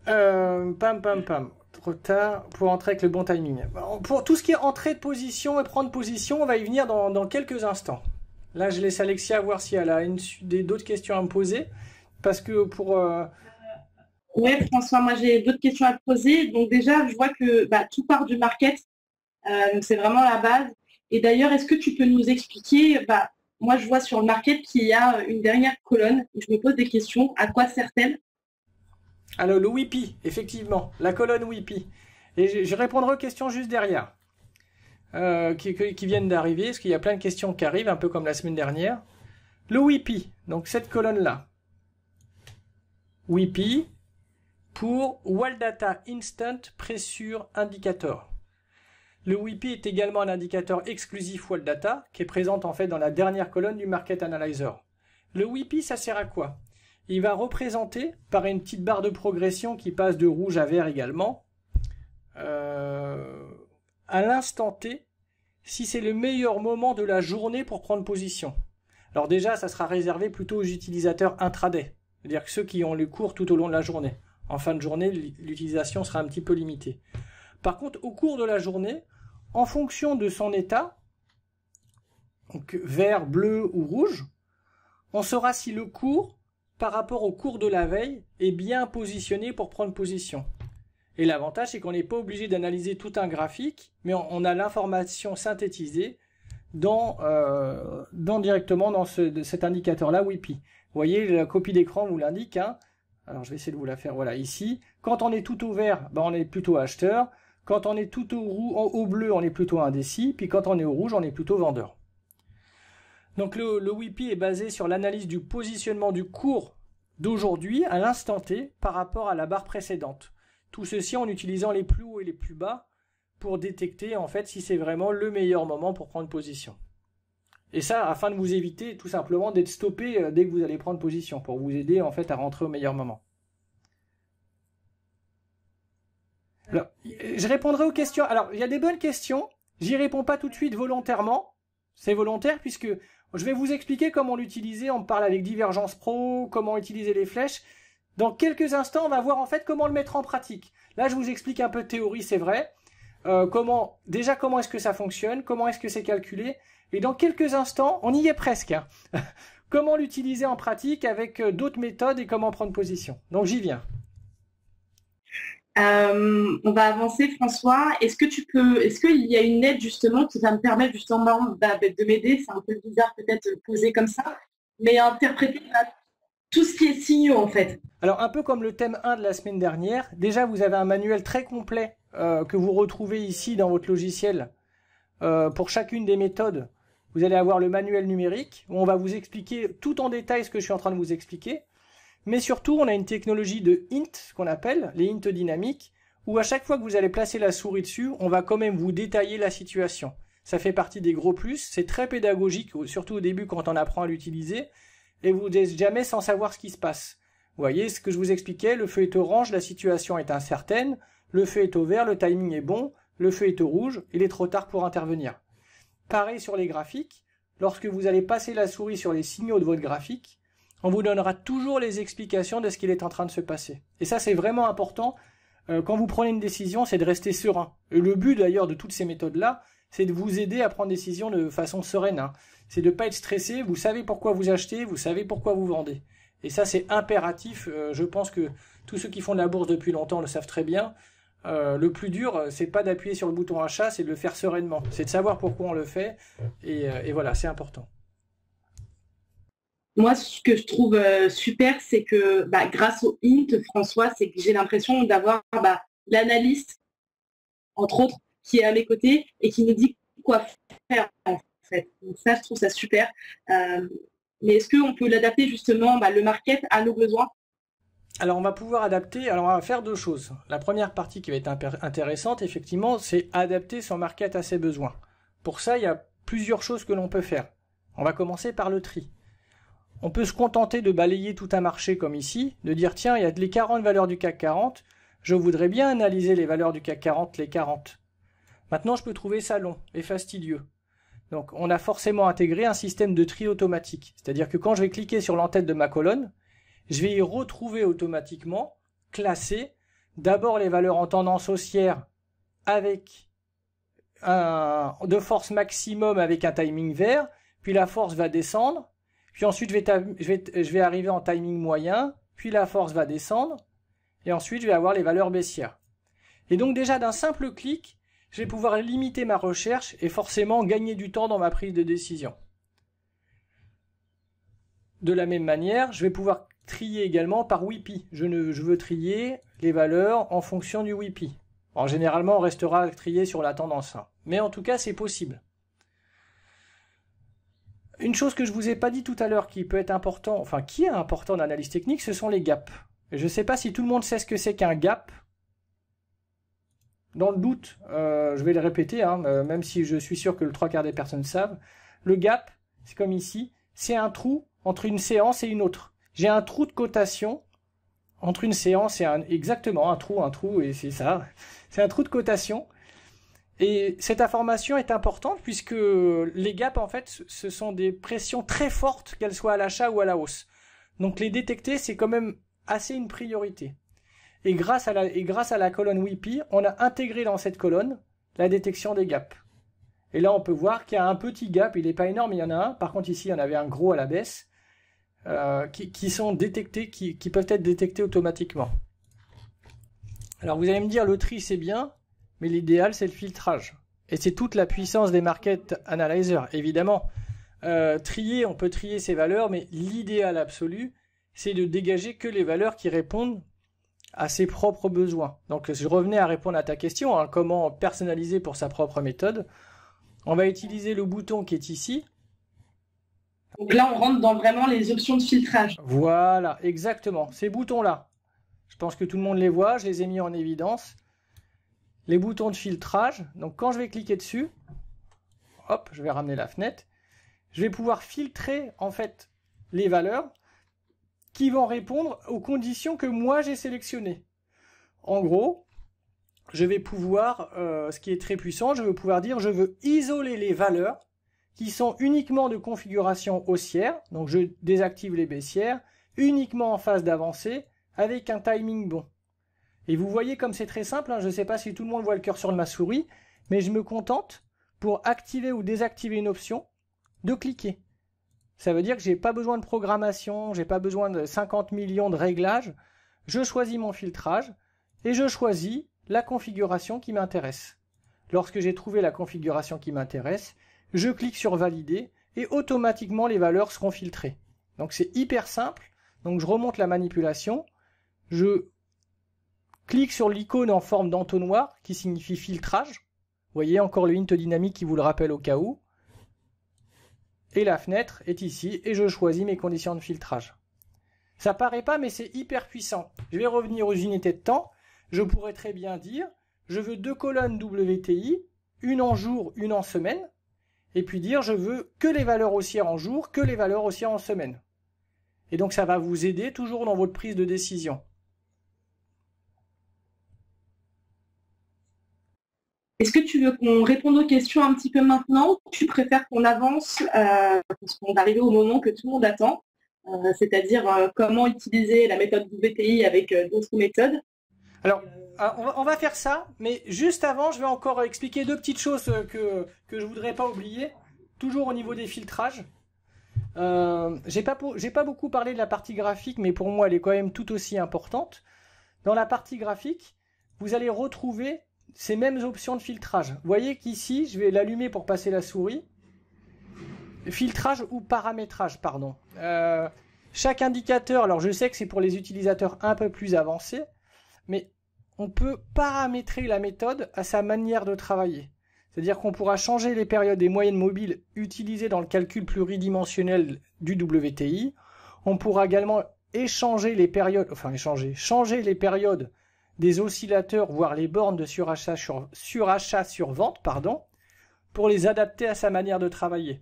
euh, Pam, pam, pam. Trop tard pour entrer avec le bon timing. Bah, pour tout ce qui est entrée de position et prendre position, on va y venir dans, quelques instants. Là, je laisse Alexia voir si elle a une, d'autres questions à me poser. Parce que pour. Euh, oui, François, moi j'ai d'autres questions à te poser. Donc déjà, je vois que bah, tout part du market. Euh, c'est vraiment la base. Et d'ailleurs, est-ce que tu peux nous expliquer, bah, moi je vois sur le market qu'il y a euh, une dernière colonne, je me pose des questions, à quoi sert-elle Alors le WIPI, effectivement, la colonne WIPI. Et je, répondrai aux questions juste derrière, euh, qui, viennent d'arriver, parce qu'il y a plein de questions qui arrivent, un peu comme la semaine dernière. Le WIPI, donc cette colonne-là. WIPI pour Wall Data Instant Pressure Indicator. Le WIPI est également un indicateur exclusif Wall Data qui est présent en fait dans la dernière colonne du Market Analyzer. Le WIPI, ça sert à quoi Il va représenter par une petite barre de progression qui passe de rouge à vert également, euh, à l'instant T, si c'est le meilleur moment de la journée pour prendre position. Alors déjà, ça sera réservé plutôt aux utilisateurs intraday, c'est-à-dire ceux qui ont le cours tout au long de la journée. En fin de journée, l'utilisation sera un petit peu limitée. Par contre, au cours de la journée, en fonction de son état, donc vert, bleu ou rouge, on saura si le cours, par rapport au cours de la veille, est bien positionné pour prendre position. Et l'avantage, c'est qu'on n'est pas obligé d'analyser tout un graphique, mais on a l'information synthétisée dans, euh, directement dans cet indicateur-là WIPI. Vous voyez, la copie d'écran vous l'indique. Hein. Alors, je vais essayer de vous la faire. Voilà, ici. Quand on est tout ouvert, ben, on est plutôt acheteur. Quand on est tout au, en haut bleu, on est plutôt indécis, puis quand on est au rouge, on est plutôt vendeur. Donc le, le WIPI est basé sur l'analyse du positionnement du cours d'aujourd'hui à l'instant T par rapport à la barre précédente. Tout ceci en utilisant les plus hauts et les plus bas pour détecter en fait si c'est vraiment le meilleur moment pour prendre position. Et ça afin de vous éviter tout simplement d'être stoppé euh, dès que vous allez prendre position pour vous aider en fait à rentrer au meilleur moment. Je répondrai aux questions. Alors, il y a des bonnes questions. J'y réponds pas tout de suite volontairement. C'est volontaire puisque je vais vous expliquer comment l'utiliser. On parle avec Divergence Pro, comment utiliser les flèches. Dans quelques instants, on va voir en fait comment le mettre en pratique. Là, je vous explique un peu de théorie, c'est vrai. Euh, comment, déjà, comment est-ce que ça fonctionne, comment est-ce que c'est calculé. Et dans quelques instants, on y est presque. Hein. comment l'utiliser en pratique avec euh, d'autres méthodes et comment prendre position. Donc j'y viens. Euh, on va avancer, François. Est-ce que tu peux, est-ce qu'il y a une aide justement qui va me permettre justement bah, bah, de m'aider C'est un peu bizarre peut-être poser comme ça, mais interpréter bah, tout ce qui est signaux en fait. Alors un peu comme le thème 1 de la semaine dernière, déjà vous avez un manuel très complet euh, que vous retrouvez ici dans votre logiciel euh, pour chacune des méthodes. Vous allez avoir le manuel numérique où on va vous expliquer tout en détail ce que je suis en train de vous expliquer. Mais surtout, on a une technologie de hint qu'on appelle les hints dynamiques, où à chaque fois que vous allez placer la souris dessus, on va quand même vous détailler la situation. Ça fait partie des gros plus, c'est très pédagogique, surtout au début quand on apprend à l'utiliser, et vous n'êtes jamais sans savoir ce qui se passe. Vous voyez ce que je vous expliquais, le feu est orange, la situation est incertaine, le feu est au vert, le timing est bon, le feu est au rouge, il est trop tard pour intervenir. Pareil sur les graphiques, lorsque vous allez passer la souris sur les signaux de votre graphique, on vous donnera toujours les explications de ce qu'il est en train de se passer. Et ça, c'est vraiment important. Euh, quand vous prenez une décision, c'est de rester serein. Et le but d'ailleurs de toutes ces méthodes-là, c'est de vous aider à prendre des décisions de façon sereine. Hein. C'est de ne pas être stressé, vous savez pourquoi vous achetez, vous savez pourquoi vous vendez. Et ça, c'est impératif. Euh, je pense que tous ceux qui font de la bourse depuis longtemps le savent très bien. Euh, le plus dur, c'est pas d'appuyer sur le bouton achat, c'est de le faire sereinement. C'est de savoir pourquoi on le fait. et voilà, c'est important moi, ce que je trouve euh, super, c'est que bah, grâce au hint, François, c'est que j'ai l'impression d'avoir bah, l'analyste, entre autres, qui est à mes côtés et qui nous dit quoi faire en fait. Donc ça, je trouve ça super. Euh, mais est-ce qu'on peut l'adapter justement, bah, le market, à nos besoins alors on va pouvoir adapter, alors on va faire deux choses. La première partie qui va être intéressante, effectivement, c'est adapter son market à ses besoins. Pour ça, il y a plusieurs choses que l'on peut faire. On va commencer par le tri. On peut se contenter de balayer tout un marché comme ici, de dire tiens, il y a les 40 valeurs du CAC 40, je voudrais bien analyser les valeurs du CAC 40, les 40. Maintenant, je peux trouver ça long et fastidieux. Donc, on a forcément intégré un système de tri automatique. C'est-à-dire que quand je vais cliquer sur l'entête de ma colonne, je vais y retrouver automatiquement, classer, d'abord les valeurs en tendance haussière avec un, de force maximum avec un timing vert, puis la force va descendre, puis ensuite, je vais, arriver en timing moyen, puis la force va descendre, et ensuite, je vais avoir les valeurs baissières. Et donc déjà, d'un simple clic, je vais pouvoir limiter ma recherche et forcément gagner du temps dans ma prise de décision. De la même manière, je vais pouvoir trier également par WIPI. Je, veux trier les valeurs en fonction du WIPI. En généralement, on restera trié sur la tendance. 1, Mais en tout cas, c'est possible. Une chose que je vous ai pas dit tout à l'heure qui peut être important, enfin qui est important en analyse technique, ce sont les gaps. Je ne sais pas si tout le monde sait ce que c'est qu'un gap. Dans le doute, euh, je vais le répéter, hein, euh, même si je suis sûr que le trois quarts des personnes savent. Le gap, c'est comme ici, c'est un trou entre une séance et une autre. J'ai un trou de cotation entre une séance et un... Exactement, un trou, un trou, et c'est ça. C'est un trou de cotation et cette information est importante puisque les gaps, en fait, ce sont des pressions très fortes, qu'elles soient à l'achat ou à la hausse. Donc les détecter, c'est quand même assez une priorité. Et grâce à la, et grâce à la colonne WIPI, on a intégré dans cette colonne la détection des gaps. Et là, on peut voir qu'il y a un petit gap, il n'est pas énorme, il y en a un. Par contre, ici, il y en avait un gros à la baisse, euh, qui, sont détectés, qui, qui peuvent être détectés automatiquement. Alors, vous allez me dire, le tri, c'est bien, mais l'idéal, c'est le filtrage. Et c'est toute la puissance des market Analyzer. évidemment. Euh, trier, on peut trier ces valeurs, mais l'idéal absolu, c'est de dégager que les valeurs qui répondent à ses propres besoins. Donc je revenais à répondre à ta question, hein, comment personnaliser pour sa propre méthode. On va utiliser le bouton qui est ici. Donc là, on rentre dans vraiment les options de filtrage. Voilà, exactement. Ces boutons-là, je pense que tout le monde les voit, je les ai mis en évidence les boutons de filtrage. Donc quand je vais cliquer dessus, hop, je vais ramener la fenêtre. Je vais pouvoir filtrer en fait les valeurs qui vont répondre aux conditions que moi j'ai sélectionnées. En gros, je vais pouvoir, euh, ce qui est très puissant, je vais pouvoir dire je veux isoler les valeurs qui sont uniquement de configuration haussière, donc je désactive les baissières, uniquement en phase d'avancée, avec un timing bon. Et vous voyez comme c'est très simple, hein, je ne sais pas si tout le monde voit le cœur sur ma souris, mais je me contente, pour activer ou désactiver une option, de cliquer. Ça veut dire que j'ai pas besoin de programmation, j'ai pas besoin de 50 millions de réglages. Je choisis mon filtrage et je choisis la configuration qui m'intéresse. Lorsque j'ai trouvé la configuration qui m'intéresse, je clique sur valider et automatiquement les valeurs seront filtrées. Donc c'est hyper simple. Donc je remonte la manipulation, je Clique sur l'icône en forme d'entonnoir qui signifie filtrage. Vous voyez encore le hint dynamique qui vous le rappelle au cas où. Et la fenêtre est ici et je choisis mes conditions de filtrage. Ça paraît pas mais c'est hyper puissant. Je vais revenir aux unités de temps. Je pourrais très bien dire je veux deux colonnes WTI, une en jour, une en semaine, et puis dire je veux que les valeurs haussières en jour, que les valeurs haussières en semaine. Et donc ça va vous aider toujours dans votre prise de décision. Est-ce que tu veux qu'on réponde aux questions un petit peu maintenant ou tu préfères qu'on avance euh, parce qu'on est arrivé au moment que tout le monde attend, euh, c'est-à-dire euh, comment utiliser la méthode WTI avec d'autres méthodes Alors, on va faire ça, mais juste avant, je vais encore expliquer deux petites choses que, que je voudrais pas oublier, toujours au niveau des filtrages. j'ai pas, pas beaucoup parlé de la partie graphique, mais pour moi, elle est quand même tout aussi importante. Dans la partie graphique, vous allez retrouver ces mêmes options de filtrage. Vous voyez qu'ici, je vais l'allumer pour passer la souris. Filtrage ou paramétrage, pardon. Euh, chaque indicateur, alors je sais que c'est pour les utilisateurs un peu plus avancés, mais on peut paramétrer la méthode à sa manière de travailler. C'est-à-dire qu'on pourra changer les périodes des moyennes mobiles utilisées dans le calcul pluridimensionnel du WTI. On pourra également échanger les périodes, enfin échanger, changer les périodes des oscillateurs, voire les bornes de surachat sur, sur vente, pardon, pour les adapter à sa manière de travailler.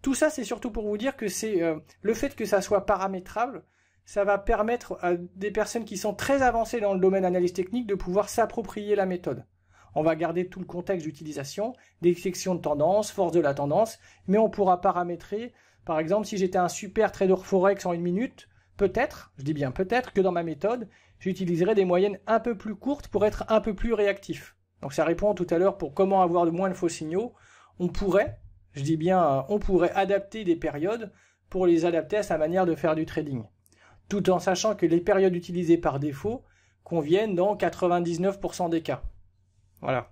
Tout ça, c'est surtout pour vous dire que c'est euh, le fait que ça soit paramétrable, ça va permettre à des personnes qui sont très avancées dans le domaine analyse technique de pouvoir s'approprier la méthode. On va garder tout le contexte d'utilisation, détection de tendance, force de la tendance, mais on pourra paramétrer, par exemple, si j'étais un super trader forex en une minute, peut-être, je dis bien peut-être, que dans ma méthode, j'utiliserai des moyennes un peu plus courtes pour être un peu plus réactif. Donc ça répond tout à l'heure pour comment avoir de moins de faux signaux. On pourrait, je dis bien, euh, on pourrait adapter des périodes pour les adapter à sa manière de faire du trading. Tout en sachant que les périodes utilisées par défaut conviennent dans 99% des cas. Voilà.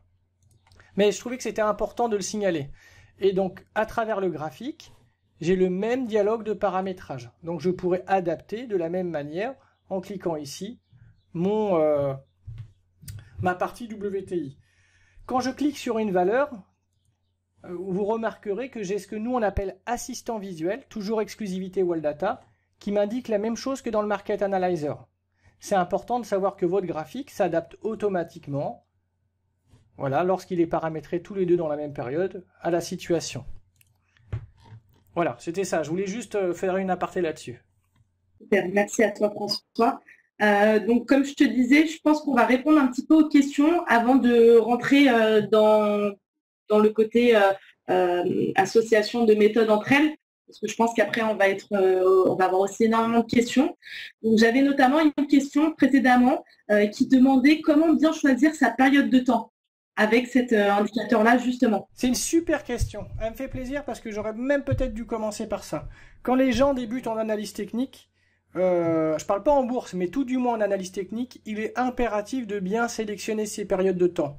Mais je trouvais que c'était important de le signaler. Et donc, à travers le graphique, j'ai le même dialogue de paramétrage. Donc, je pourrais adapter de la même manière en cliquant ici mon, euh, ma partie WTI. Quand je clique sur une valeur, euh, vous remarquerez que j'ai ce que nous on appelle assistant visuel, toujours exclusivité Wall Data, qui m'indique la même chose que dans le Market Analyzer. C'est important de savoir que votre graphique s'adapte automatiquement, voilà, lorsqu'il est paramétré tous les deux dans la même période, à la situation. Voilà, c'était ça. Je voulais juste euh, faire une aparté là-dessus. merci à toi François. Euh, donc, comme je te disais, je pense qu'on va répondre un petit peu aux questions avant de rentrer euh, dans, le côté euh, association de méthodes entre elles, parce que je pense qu'après, on, va avoir aussi énormément de questions. j'avais notamment une question précédemment qui demandait comment bien choisir sa période de temps avec cet indicateur-là, justement C'est une super question. Elle me fait plaisir parce que j'aurais même peut-être dû commencer par ça. Quand les gens débutent en analyse technique, je euh, je parle pas en bourse, mais tout du moins en analyse technique, il est impératif de bien sélectionner ces périodes de temps.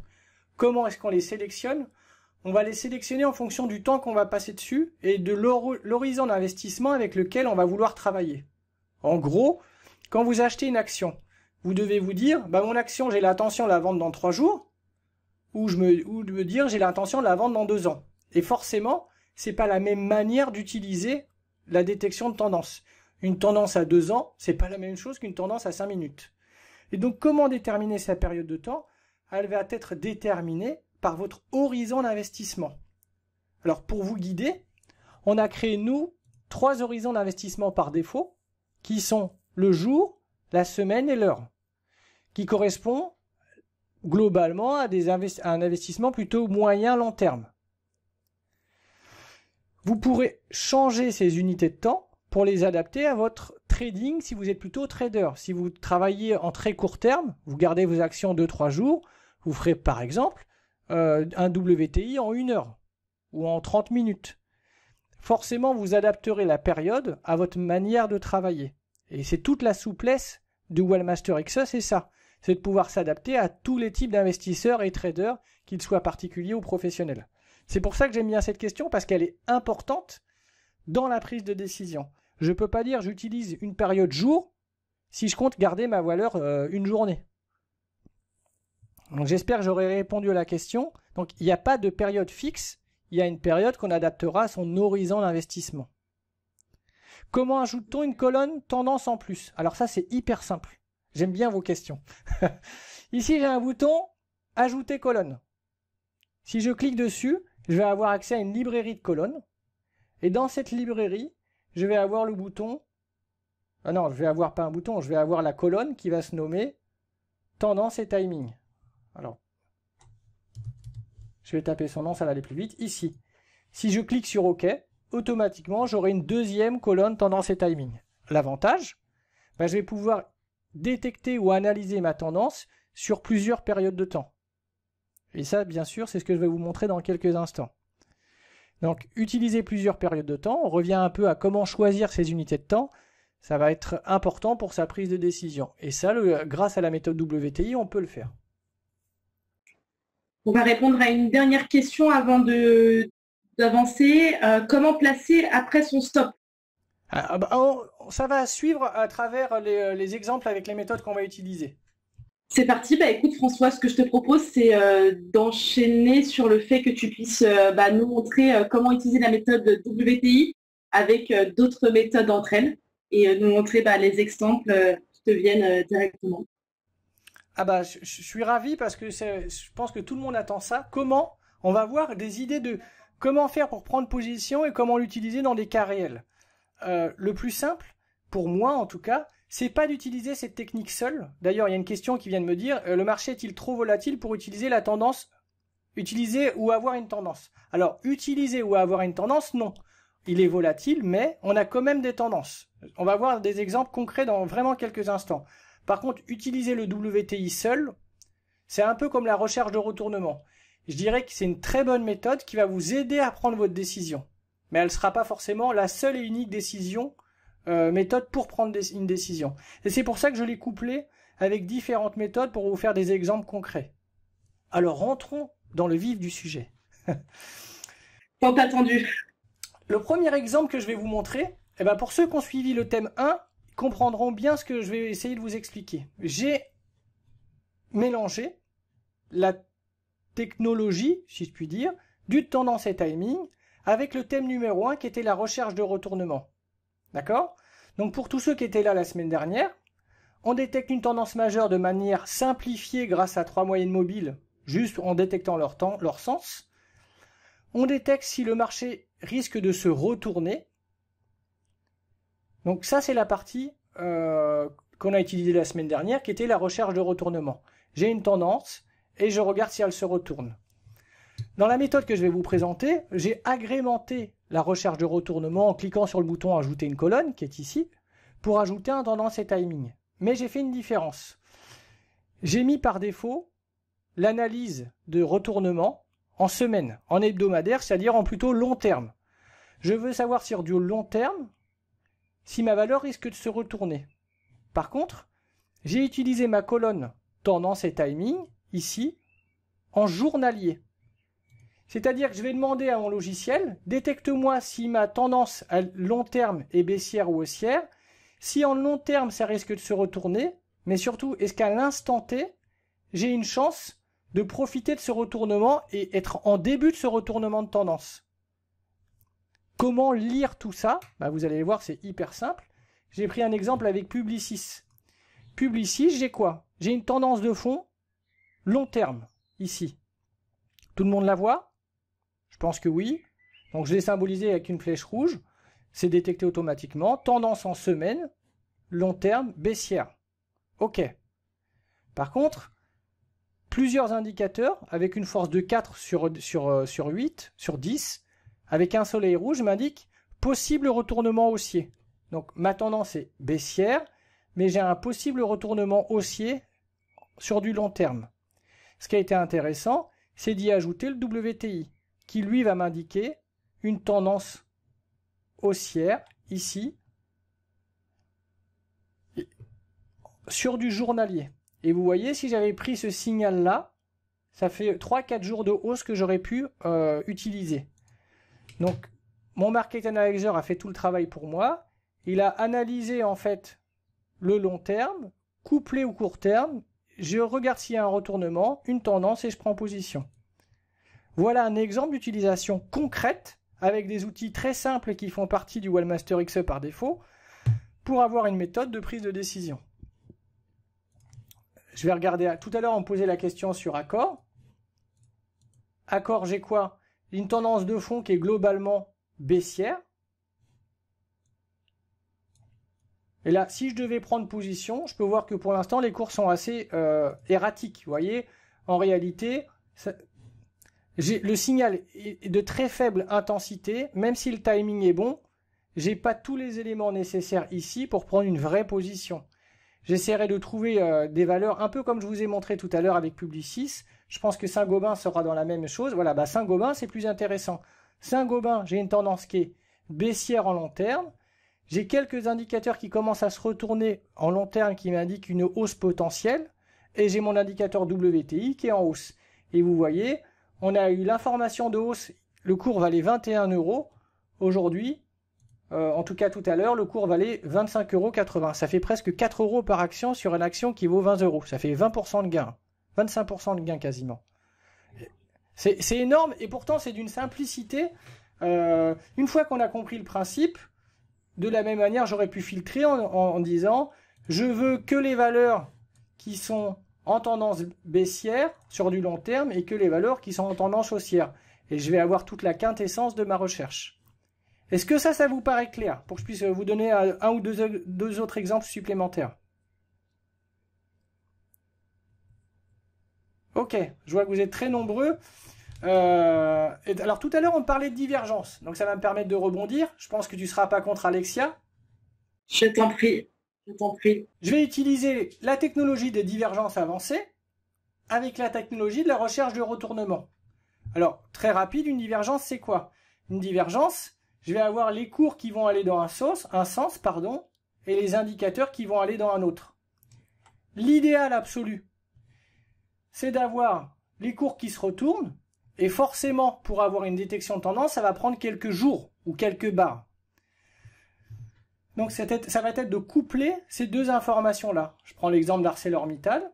Comment est-ce qu'on les sélectionne On va les sélectionner en fonction du temps qu'on va passer dessus et de l'horizon d'investissement avec lequel on va vouloir travailler. En gros, quand vous achetez une action, vous devez vous dire, bah mon action, j'ai l'intention de la vendre dans trois jours, ou je me, ou de me dire, j'ai l'intention de la vendre dans deux ans. Et forcément, c'est pas la même manière d'utiliser la détection de tendance. Une tendance à deux ans, c'est pas la même chose qu'une tendance à cinq minutes. Et donc, comment déterminer sa période de temps Elle va être déterminée par votre horizon d'investissement. Alors, pour vous guider, on a créé, nous, trois horizons d'investissement par défaut, qui sont le jour, la semaine et l'heure, qui correspond globalement à, à un investissement plutôt moyen-long terme. Vous pourrez changer ces unités de temps pour les adapter à votre trading si vous êtes plutôt trader. Si vous travaillez en très court terme, vous gardez vos actions 2-3 jours, vous ferez par exemple euh, un WTI en 1 heure ou en 30 minutes. Forcément, vous adapterez la période à votre manière de travailler. Et c'est toute la souplesse du Wellmaster XE, c'est ça. C'est de pouvoir s'adapter à tous les types d'investisseurs et traders, qu'ils soient particuliers ou professionnels. C'est pour ça que j'aime bien cette question, parce qu'elle est importante dans la prise de décision. Je ne peux pas dire j'utilise une période jour si je compte garder ma valeur euh, une journée. j'espère que j'aurai répondu à la question. Donc il n'y a pas de période fixe, il y a une période qu'on adaptera à son horizon d'investissement. Comment ajoute-t-on une colonne tendance en plus Alors ça c'est hyper simple. J'aime bien vos questions. Ici j'ai un bouton ajouter colonne. Si je clique dessus, je vais avoir accès à une librairie de colonnes. Et dans cette librairie, je vais avoir le bouton. Ah non, je vais avoir pas un bouton, je vais avoir la colonne qui va se nommer tendance et timing. Alors, je vais taper son nom, ça va aller plus vite. Ici, si je clique sur OK, automatiquement, j'aurai une deuxième colonne tendance et timing. L'avantage, bah, je vais pouvoir détecter ou analyser ma tendance sur plusieurs périodes de temps. Et ça, bien sûr, c'est ce que je vais vous montrer dans quelques instants. Donc utiliser plusieurs périodes de temps, on revient un peu à comment choisir ces unités de temps, ça va être important pour sa prise de décision. Et ça, grâce à la méthode WTI, on peut le faire. On va répondre à une dernière question avant de, d'avancer. Euh, comment placer après son stop ah, bah, Ça va suivre à travers les exemples avec les méthodes qu'on va utiliser. C'est parti. Bah, écoute, François, ce que je te propose, c'est euh, d'enchaîner sur le fait que tu puisses euh, bah, nous montrer euh, comment utiliser la méthode WTI avec d'autres méthodes entre elles et nous montrer bah, les exemples qui te viennent directement. Ah bah, je, je suis ravi parce que je pense que tout le monde attend ça. Comment On va voir des idées de comment faire pour prendre position et comment l'utiliser dans des cas réels. le plus simple, pour moi en tout cas, c'est pas d'utiliser cette technique seule. D'ailleurs, il y a une question qui vient de me dire, euh, le marché est-il trop volatile pour utiliser la tendance Utiliser ou avoir une tendance Alors, utiliser ou avoir une tendance, non. Il est volatile, mais on a quand même des tendances. On va voir des exemples concrets dans vraiment quelques instants. Par contre, utiliser le WTI seul, c'est un peu comme la recherche de retournement. Je dirais que c'est une très bonne méthode qui va vous aider à prendre votre décision. Mais elle ne sera pas forcément la seule et unique décision euh, méthode pour prendre une décision. Et c'est pour ça que je l'ai couplé avec différentes méthodes pour vous faire des exemples concrets. Alors rentrons dans le vif du sujet. Tant attendu. Le premier exemple que je vais vous montrer, eh ben, pour ceux qui ont suivi le thème 1, comprendront bien ce que je vais essayer de vous expliquer. J'ai mélangé la technologie, si je puis dire, du tendance et timing avec le thème numéro 1 qui était la recherche de retournement. D'accord Donc pour tous ceux qui étaient là la semaine dernière, on détecte une tendance majeure de manière simplifiée grâce à trois moyennes mobiles, juste en détectant leur temps, leur sens. On détecte si le marché risque de se retourner. Donc ça, c'est la partie euh, qu'on a utilisée la semaine dernière, qui était la recherche de retournement. J'ai une tendance et je regarde si elle se retourne. Dans la méthode que je vais vous présenter, j'ai agrémenté la recherche de retournement en cliquant sur le bouton Ajouter une colonne, qui est ici, pour ajouter un tendance et timing. Mais j'ai fait une différence. J'ai mis par défaut l'analyse de retournement en semaine, en hebdomadaire, c'est-à-dire en plutôt long terme. Je veux savoir sur du long terme si ma valeur risque de se retourner. Par contre, j'ai utilisé ma colonne tendance et timing ici en journalier. C'est-à-dire que je vais demander à mon logiciel, détecte-moi si ma tendance à long terme est baissière ou haussière, si en long terme ça risque de se retourner, mais surtout est-ce qu'à l'instant T, j'ai une chance de profiter de ce retournement et être en début de ce retournement de tendance. Comment lire tout ça bah, Vous allez voir, c'est hyper simple. J'ai pris un exemple avec Publicis. Publicis, j'ai quoi J'ai une tendance de fond long terme, ici. Tout le monde la voit pense que oui. Donc je l'ai symbolisé avec une flèche rouge. C'est détecté automatiquement. Tendance en semaine, long terme, baissière. OK. Par contre, plusieurs indicateurs avec une force de 4 sur, sur, euh, sur 8, sur 10, avec un soleil rouge m'indique possible retournement haussier. Donc ma tendance est baissière, mais j'ai un possible retournement haussier sur du long terme. Ce qui a été intéressant, c'est d'y ajouter le WTI qui lui va m'indiquer une tendance haussière ici sur du journalier. Et vous voyez, si j'avais pris ce signal-là, ça fait 3-4 jours de hausse que j'aurais pu euh, utiliser. Donc, mon market analyzer a fait tout le travail pour moi. Il a analysé en fait le long terme, couplé au court terme. Je regarde s'il y a un retournement, une tendance et je prends position. Voilà un exemple d'utilisation concrète avec des outils très simples qui font partie du Wellmaster XE par défaut pour avoir une méthode de prise de décision. Je vais regarder, tout à l'heure on me posait la question sur accord. Accord, j'ai quoi Une tendance de fond qui est globalement baissière. Et là, si je devais prendre position, je peux voir que pour l'instant, les cours sont assez euh, erratiques. Vous voyez, en réalité, ça, le signal est de très faible intensité, même si le timing est bon, j'ai pas tous les éléments nécessaires ici pour prendre une vraie position. J'essaierai de trouver euh, des valeurs un peu comme je vous ai montré tout à l'heure avec Publicis. Je pense que Saint-Gobain sera dans la même chose. Voilà, bah, Saint-Gobain, c'est plus intéressant. Saint-Gobain, j'ai une tendance qui est baissière en long terme. J'ai quelques indicateurs qui commencent à se retourner en long terme qui m'indiquent une hausse potentielle. Et j'ai mon indicateur WTI qui est en hausse. Et vous voyez, on a eu l'information de hausse, le cours valait 21 euros. Aujourd'hui, euh, en tout cas tout à l'heure, le cours valait 25,80 euros. Ça fait presque 4 euros par action sur une action qui vaut 20 euros. Ça fait 20% de gain. 25% de gain quasiment. C'est énorme et pourtant c'est d'une simplicité. Euh, une fois qu'on a compris le principe, de la même manière, j'aurais pu filtrer en disant je veux que les valeurs qui sont en tendance baissière sur du long terme et que les valeurs qui sont en tendance haussière. Et je vais avoir toute la quintessence de ma recherche. Est-ce que ça, ça vous paraît clair Pour que je puisse vous donner un ou deux, deux autres exemples supplémentaires. Ok, je vois que vous êtes très nombreux. Euh, alors tout à l'heure, on parlait de divergence, donc ça va me permettre de rebondir. Je pense que tu seras pas contre Alexia. Je t'en prie. Je vais utiliser la technologie des divergences avancées avec la technologie de la recherche de retournement. Alors, très rapide, une divergence, c'est quoi Une divergence, je vais avoir les cours qui vont aller dans un sens, un sens, pardon, et les indicateurs qui vont aller dans un autre. L'idéal absolu, c'est d'avoir les cours qui se retournent, et forcément, pour avoir une détection de tendance, ça va prendre quelques jours ou quelques barres. Donc ça va être de coupler ces deux informations-là. Je prends l'exemple d'ArcelorMittal.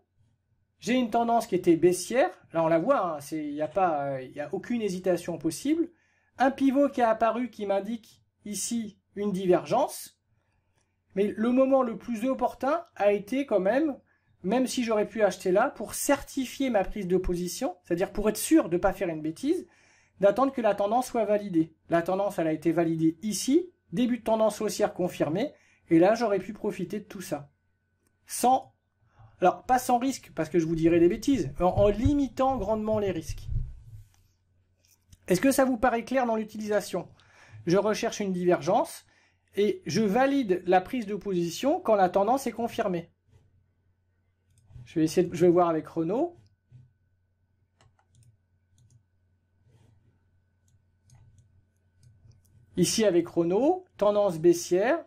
J'ai une tendance qui était baissière. Là, on la voit, hein. il n'y a, il a aucune hésitation possible. Un pivot qui a apparu qui m'indique ici une divergence. Mais le moment le plus opportun a été quand même, même si j'aurais pu acheter là, pour certifier ma prise de position, c'est-à-dire pour être sûr de ne pas faire une bêtise, d'attendre que la tendance soit validée. La tendance, elle a été validée ici, début de tendance haussière confirmée, et là j'aurais pu profiter de tout ça. Sans, alors pas sans risque, parce que je vous dirai des bêtises, en, limitant grandement les risques. Est-ce que ça vous paraît clair dans l'utilisation Je recherche une divergence et je valide la prise de position quand la tendance est confirmée. Je vais essayer, je vais voir avec Renault. Ici avec Renault, tendance baissière,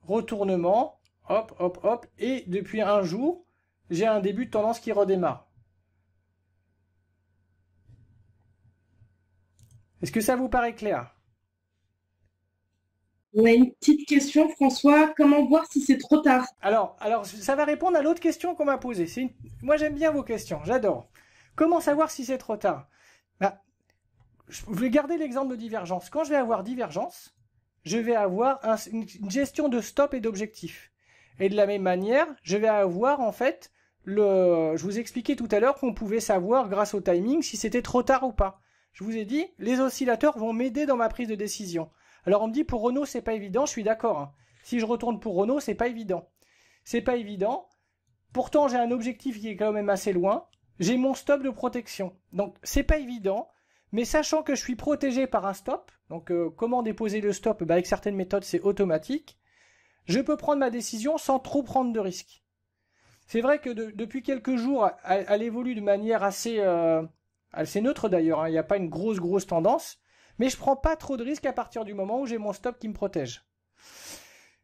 retournement, hop, hop, hop, et depuis un jour, j'ai un début de tendance qui redémarre. Est-ce que ça vous paraît clair on a une petite question, François. Comment voir si c'est trop tard alors, alors, ça va répondre à l'autre question qu'on m'a posée. Moi, j'aime bien vos questions, j'adore. Comment savoir si c'est trop tard je vais garder l'exemple de divergence. Quand je vais avoir divergence, je vais avoir une, gestion de stop et d'objectif. Et de la même manière, je vais avoir en fait le. Je vous expliquais tout à l'heure qu'on pouvait savoir grâce au timing si c'était trop tard ou pas. Je vous ai dit, les oscillateurs vont m'aider dans ma prise de décision. Alors on me dit pour Renault c'est pas évident, je suis d'accord. Hein. Si je retourne pour Renault, c'est pas évident. C'est pas évident. Pourtant j'ai un objectif qui est quand même assez loin. J'ai mon stop de protection. Donc c'est pas évident mais sachant que je suis protégé par un stop, donc euh, comment déposer le stop bah, Avec certaines méthodes, c'est automatique. Je peux prendre ma décision sans trop prendre de risques. C'est vrai que depuis quelques jours, elle, évolue de manière assez, euh, neutre d'ailleurs. Hein. Il n'y a pas une grosse grosse tendance, mais je prends pas trop de risques à partir du moment où j'ai mon stop qui me protège.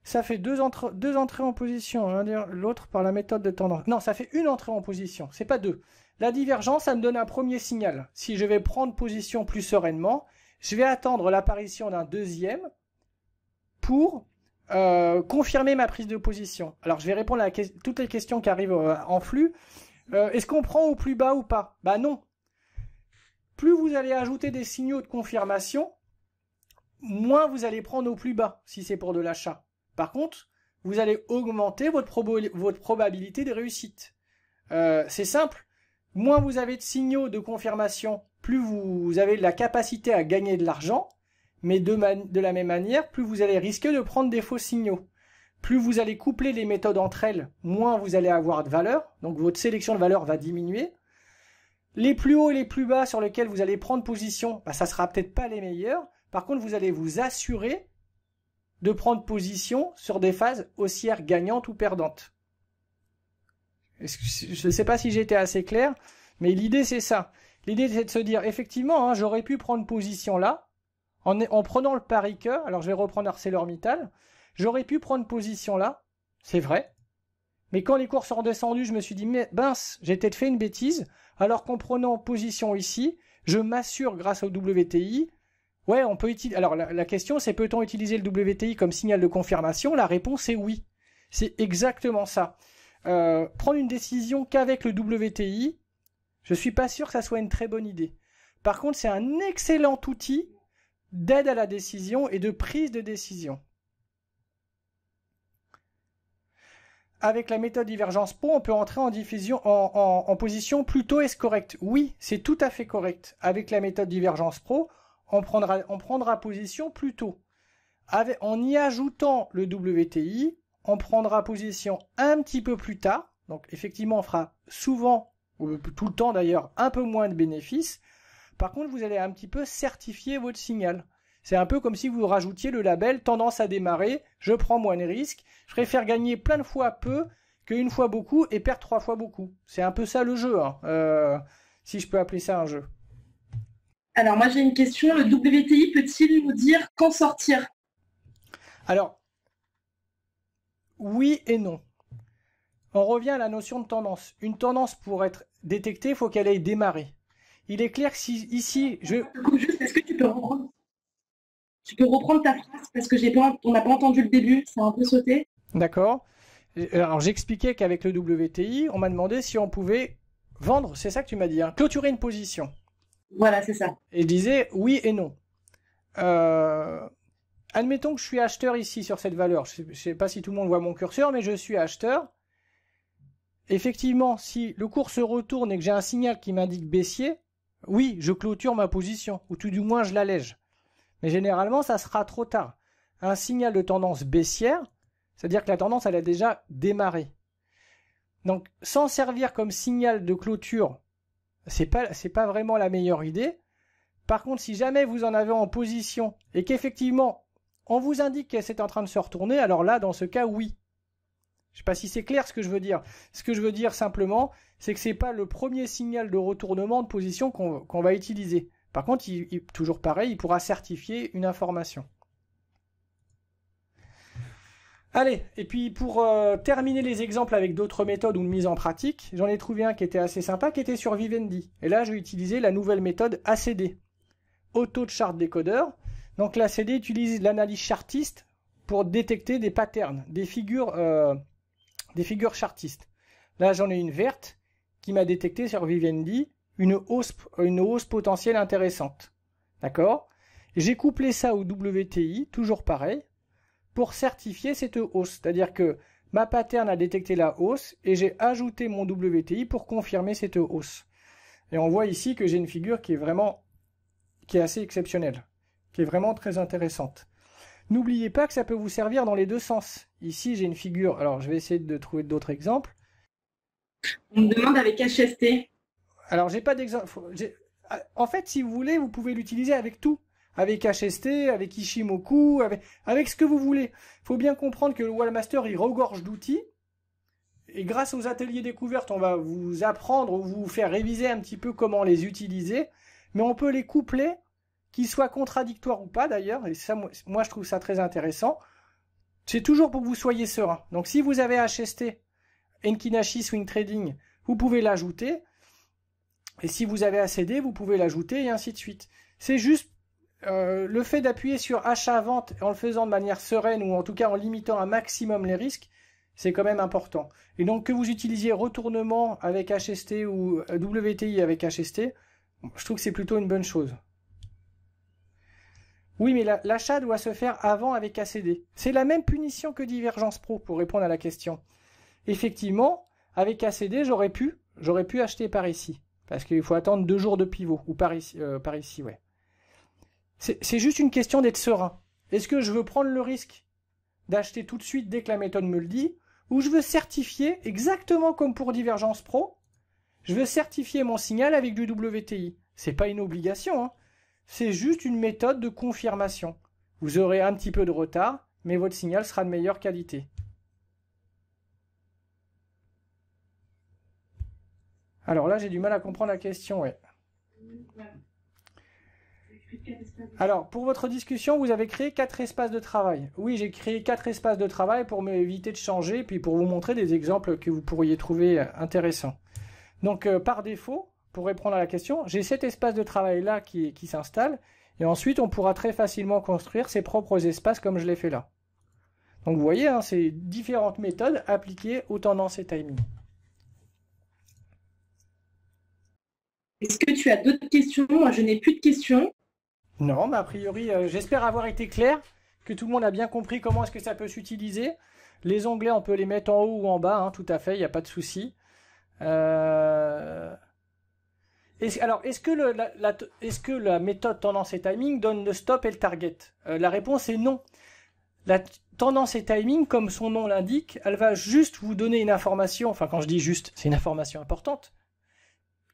Ça fait deux, deux entrées en position, hein. l'autre par la méthode de tendance. Non, ça fait une entrée en position. C'est pas deux. La divergence, ça me donne un premier signal. Si je vais prendre position plus sereinement, je vais attendre l'apparition d'un deuxième pour euh, confirmer ma prise de position. Alors je vais répondre à toutes les questions qui arrivent euh, en flux. Euh, est-ce qu'on prend au plus bas ou pas Bah non. Plus vous allez ajouter des signaux de confirmation, moins vous allez prendre au plus bas si c'est pour de l'achat. Par contre, vous allez augmenter votre probabilité de réussite. c'est simple moins vous avez de signaux de confirmation, plus vous avez de la capacité à gagner de l'argent, mais de, la même manière, plus vous allez risquer de prendre des faux signaux. Plus vous allez coupler les méthodes entre elles, moins vous allez avoir de valeur, donc votre sélection de valeur va diminuer. Les plus hauts et les plus bas sur lesquels vous allez prendre position, ça bah, ça sera peut-être pas les meilleurs. Par contre, vous allez vous assurer de prendre position sur des phases haussières gagnantes ou perdantes. Je ne sais pas si j'étais assez clair, mais l'idée c'est ça. L'idée c'est de se dire, effectivement, hein, j'aurais pu prendre position là, en, prenant le pari que, alors je vais reprendre ArcelorMittal, j'aurais pu prendre position là, c'est vrai, mais quand les cours sont descendus, je me suis dit, mais mince, j'ai peut-être fait une bêtise, alors qu'en prenant position ici, je m'assure grâce au WTI, ouais, on peut utiliser... Alors la, la question c'est, peut-on utiliser le WTI comme signal de confirmation La réponse est oui. C'est exactement ça. Euh, prendre une décision qu'avec le WTI, je suis pas sûr que ça soit une très bonne idée. Par contre, c'est un excellent outil d'aide à la décision et de prise de décision. Avec la méthode divergence pro, on peut entrer en, diffusion, en, position plutôt est-ce correct Oui, c'est tout à fait correct. Avec la méthode divergence PRO, on prendra, on prendra position plutôt. Avec, en y ajoutant le WTI, on prendra position un petit peu plus tard. Donc effectivement, on fera souvent, ou tout le temps d'ailleurs, un peu moins de bénéfices. Par contre, vous allez un petit peu certifier votre signal. C'est un peu comme si vous rajoutiez le label tendance à démarrer, je prends moins de risques, je préfère gagner plein de fois peu qu'une fois beaucoup et perdre trois fois beaucoup. C'est un peu ça le jeu, hein. euh, si je peux appeler ça un jeu. Alors moi j'ai une question, le WTI peut-il nous dire quand sortir Alors oui et non. On revient à la notion de tendance. Une tendance, pour être détectée, il faut qu'elle ait démarré. Il est clair que si ici, je... est-ce que tu peux reprendre, ta phrase parce que j'ai pas, on n'a pas entendu le début, ça a un peu sauté. D'accord. Euh, alors j'expliquais qu'avec le WTI, on m'a demandé si on pouvait vendre, c'est ça que tu m'as dit, hein, clôturer une position. Voilà, c'est ça. Et je disais oui et non. Euh, admettons que je suis acheteur ici sur cette valeur. Je ne sais, pas si tout le monde voit mon curseur, mais je suis acheteur. Effectivement, si le cours se retourne et que j'ai un signal qui m'indique baissier, oui, je clôture ma position, ou tout du moins je l'allège. Mais généralement, ça sera trop tard. Un signal de tendance baissière, c'est-à-dire que la tendance, elle a déjà démarré. Donc, s'en servir comme signal de clôture, c'est pas, c'est pas vraiment la meilleure idée. Par contre, si jamais vous en avez en position et qu'effectivement on vous indique qu'elle est en train de se retourner, alors là, dans ce cas, oui. Je ne sais pas si c'est clair ce que je veux dire. Ce que je veux dire simplement, c'est que ce n'est pas le premier signal de retournement de position qu'on va utiliser. Par contre, toujours pareil, il pourra certifier une information. Allez, et puis pour euh, terminer les exemples avec d'autres méthodes ou une mise en pratique, j'en ai trouvé un qui était assez sympa, qui était sur Vivendi. Et là, je vais utiliser la nouvelle méthode ACD, Auto de chart décodeur. Donc la CD utilise l'analyse chartiste pour détecter des patterns, des figures, euh, des figures chartistes. Là, j'en ai une verte qui m'a détecté sur Vivendi une hausse, une hausse potentielle intéressante. D'accord J'ai couplé ça au WTI, toujours pareil, pour certifier cette hausse. C'est-à-dire que ma pattern a détecté la hausse et j'ai ajouté mon WTI pour confirmer cette hausse. Et on voit ici que j'ai une figure qui est vraiment qui est assez exceptionnelle qui vraiment très intéressante. N'oubliez pas que ça peut vous servir dans les deux sens. Ici, j'ai une figure. Alors, je vais essayer de trouver d'autres exemples. On me demande avec HST. Alors, j'ai pas d'exemple. Ah, en fait, si vous voulez, vous pouvez l'utiliser avec tout. Avec HST, avec Ishimoku, avec, avec ce que vous voulez. Il faut bien comprendre que le Wallmaster, il regorge d'outils. Et grâce aux ateliers découvertes, on va vous apprendre ou vous faire réviser un petit peu comment les utiliser. Mais on peut les coupler qu'il soit contradictoire ou pas d'ailleurs, et ça, moi je trouve ça très intéressant, c'est toujours pour que vous soyez serein. Donc si vous avez HST, Enkinashi Swing Trading, vous pouvez l'ajouter, et si vous avez ACD, vous pouvez l'ajouter, et ainsi de suite. C'est juste euh, le fait d'appuyer sur achat-vente en le faisant de manière sereine, ou en tout cas en limitant un maximum les risques, c'est quand même important. Et donc que vous utilisiez retournement avec HST ou euh, WTI avec HST, je trouve que c'est plutôt une bonne chose. Oui, mais l'achat doit se faire avant avec ACD. C'est la même punition que Divergence Pro pour répondre à la question. Effectivement, avec ACD, j'aurais pu, j'aurais pu acheter par ici. Parce qu'il faut attendre deux jours de pivot, ou par ici, euh, par ici ouais. C'est juste une question d'être serein. Est-ce que je veux prendre le risque d'acheter tout de suite dès que la méthode me le dit, ou je veux certifier, exactement comme pour Divergence Pro, je veux certifier mon signal avec du WTI. C'est pas une obligation, hein. C'est juste une méthode de confirmation. Vous aurez un petit peu de retard, mais votre signal sera de meilleure qualité. Alors là, j'ai du mal à comprendre la question, ouais. Alors, pour votre discussion, vous avez créé quatre espaces de travail. Oui, j'ai créé quatre espaces de travail pour m'éviter de changer, puis pour vous montrer des exemples que vous pourriez trouver euh, intéressants. Donc, euh, par défaut, pour répondre à la question, j'ai cet espace de travail-là qui, s'installe, et ensuite on pourra très facilement construire ses propres espaces comme je l'ai fait là. Donc vous voyez, hein, c'est différentes méthodes appliquées aux tendances et timing. Est-ce que tu as d'autres questions Moi, je n'ai plus de questions. Non, mais a priori, euh, j'espère avoir été clair, que tout le monde a bien compris comment est-ce que ça peut s'utiliser. Les onglets, on peut les mettre en haut ou en bas, hein, tout à fait, il n'y a pas de souci. Euh alors, est-ce que, la, méthode tendance et timing donne le stop et le target euh, La réponse est non. La tendance et timing, comme son nom l'indique, elle va juste vous donner une information, enfin quand je dis juste, c'est une information importante.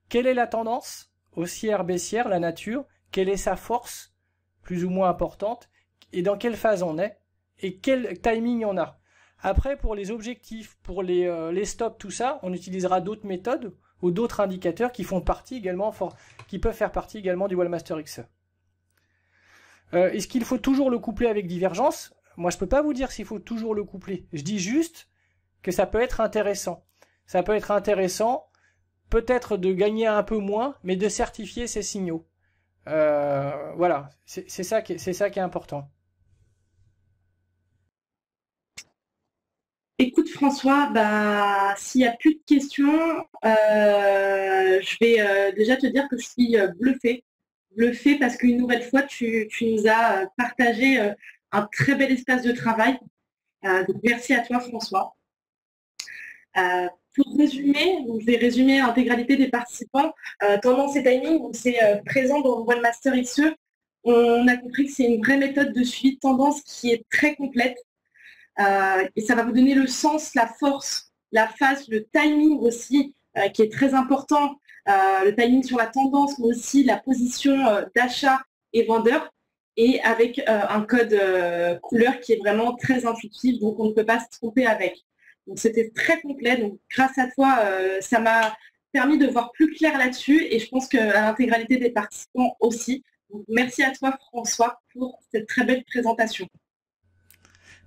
Quelle est la tendance haussière, baissière, la nature Quelle est sa force, plus ou moins importante Et dans quelle phase on est Et quel timing on a Après, pour les objectifs, pour euh, les stops, tout ça, on utilisera d'autres méthodes ou d'autres indicateurs qui font partie également, qui peuvent faire partie également du Wallmaster X. Euh, est-ce qu'il faut toujours le coupler avec divergence Moi, je peux pas vous dire s'il faut toujours le coupler. Je dis juste que ça peut être intéressant. Ça peut être intéressant, peut-être de gagner un peu moins, mais de certifier ces signaux. Euh, voilà, c'est ça qui est important. Écoute François, bah, s'il n'y a plus de questions, euh, je vais euh, déjà te dire que je suis euh, bluffée. Bluffée parce qu'une nouvelle fois, tu, nous as partagé un très bel espace de travail. merci à toi François. pour résumer, je vais résumer l'intégralité des participants. tendance et timing, c'est présent dans le Master XE. On a compris que c'est une vraie méthode de suivi de tendance qui est très complète euh, et ça va vous donner le sens, la force, la phase, le timing aussi, euh, qui est très important. Euh, le timing sur la tendance, mais aussi la position d'achat et vendeur. Et avec un code couleur qui est vraiment très intuitif, donc on ne peut pas se tromper avec. Donc c'était très complet. Donc grâce à toi, ça m'a permis de voir plus clair là-dessus et je pense qu'à l'intégralité des participants aussi. Donc, merci à toi François pour cette très belle présentation.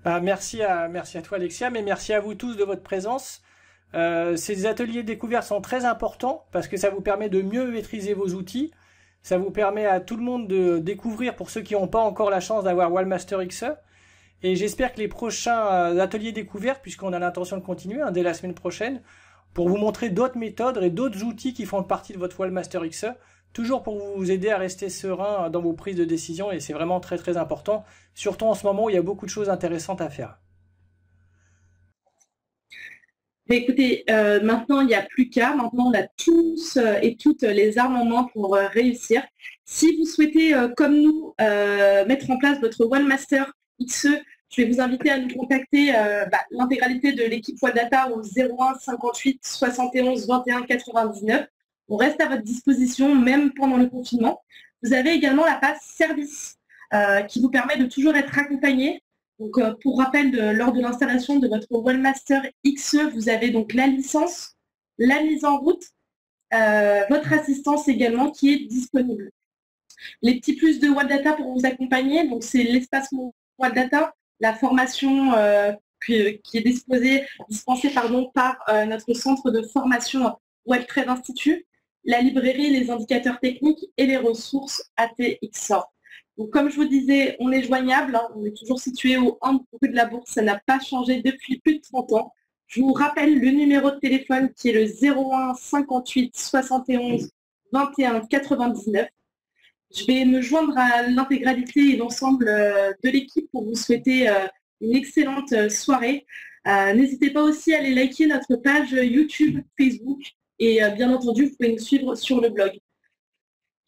Bah, merci, à, merci à toi Alexia, mais merci à vous tous de votre présence. Euh, ces ateliers de découverte sont très importants parce que ça vous permet de mieux maîtriser vos outils. Ça vous permet à tout le monde de découvrir pour ceux qui n'ont pas encore la chance d'avoir Wallmaster XE. Et j'espère que les prochains euh, ateliers découverte, puisqu'on a l'intention de continuer hein, dès la semaine prochaine, pour vous montrer d'autres méthodes et d'autres outils qui font partie de votre Wallmaster XE, toujours pour vous aider à rester serein dans vos prises de décision et c'est vraiment très très important, surtout en ce moment où il y a beaucoup de choses intéressantes à faire. écoutez, euh, maintenant il n'y a plus qu'à, maintenant on a tous euh, et toutes les armes en main pour euh, réussir. Si vous souhaitez, comme nous, mettre en place votre One Master XE, je vais vous inviter à nous contacter bah, l'intégralité de l'équipe One Data au 01 58 71 21 99. On reste à votre disposition même pendant le confinement. Vous avez également la passe service euh, qui vous permet de toujours être accompagné. Donc, euh, pour rappel, lors de l'installation de votre Wellmaster XE, vous avez donc la licence, la mise en route, euh, votre assistance également qui est disponible. Les petits plus de Data pour vous accompagner, donc c'est l'espace Data, la formation qui, est dispensée pardon, par notre centre de formation WebTrade Institute la librairie, les indicateurs techniques et les ressources ATXOR. comme je vous disais, on est joignable, hein, on est toujours situé au 1 de la Bourse, ça n'a pas changé depuis plus de 30 ans. Je vous rappelle le numéro de téléphone qui est le 01 58 71 21 99. Je vais me joindre à l'intégralité et l'ensemble euh, de l'équipe pour vous souhaiter euh, une excellente euh, soirée. N'hésitez pas aussi à aller liker notre page YouTube, Facebook, et euh, bien entendu, vous pouvez nous suivre sur le blog.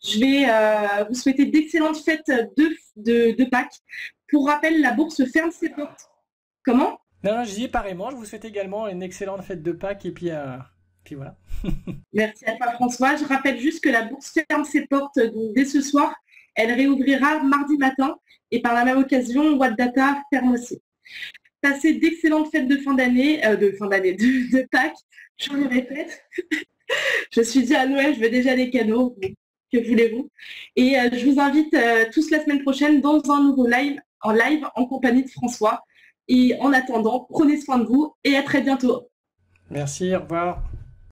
Je vais euh, vous souhaiter d'excellentes fêtes de, de, Pâques. Pour rappel, la bourse ferme ses portes. Comment non, non, je dis pareillement, je vous souhaite également une excellente fête de Pâques et puis, euh, puis voilà. Merci à toi François. Je rappelle juste que la bourse ferme ses portes dès ce soir. Elle réouvrira mardi matin et par la même occasion, what Data ferme aussi. Passez d'excellentes fêtes de fin d'année, euh, de fin d'année, de, Pâques, je le répète. je suis dit à Noël, je veux déjà des canaux, que voulez-vous Et euh, je vous invite euh, tous la semaine prochaine dans un nouveau live, en live, en compagnie de François. Et en attendant, prenez soin de vous et à très bientôt. Merci, au revoir.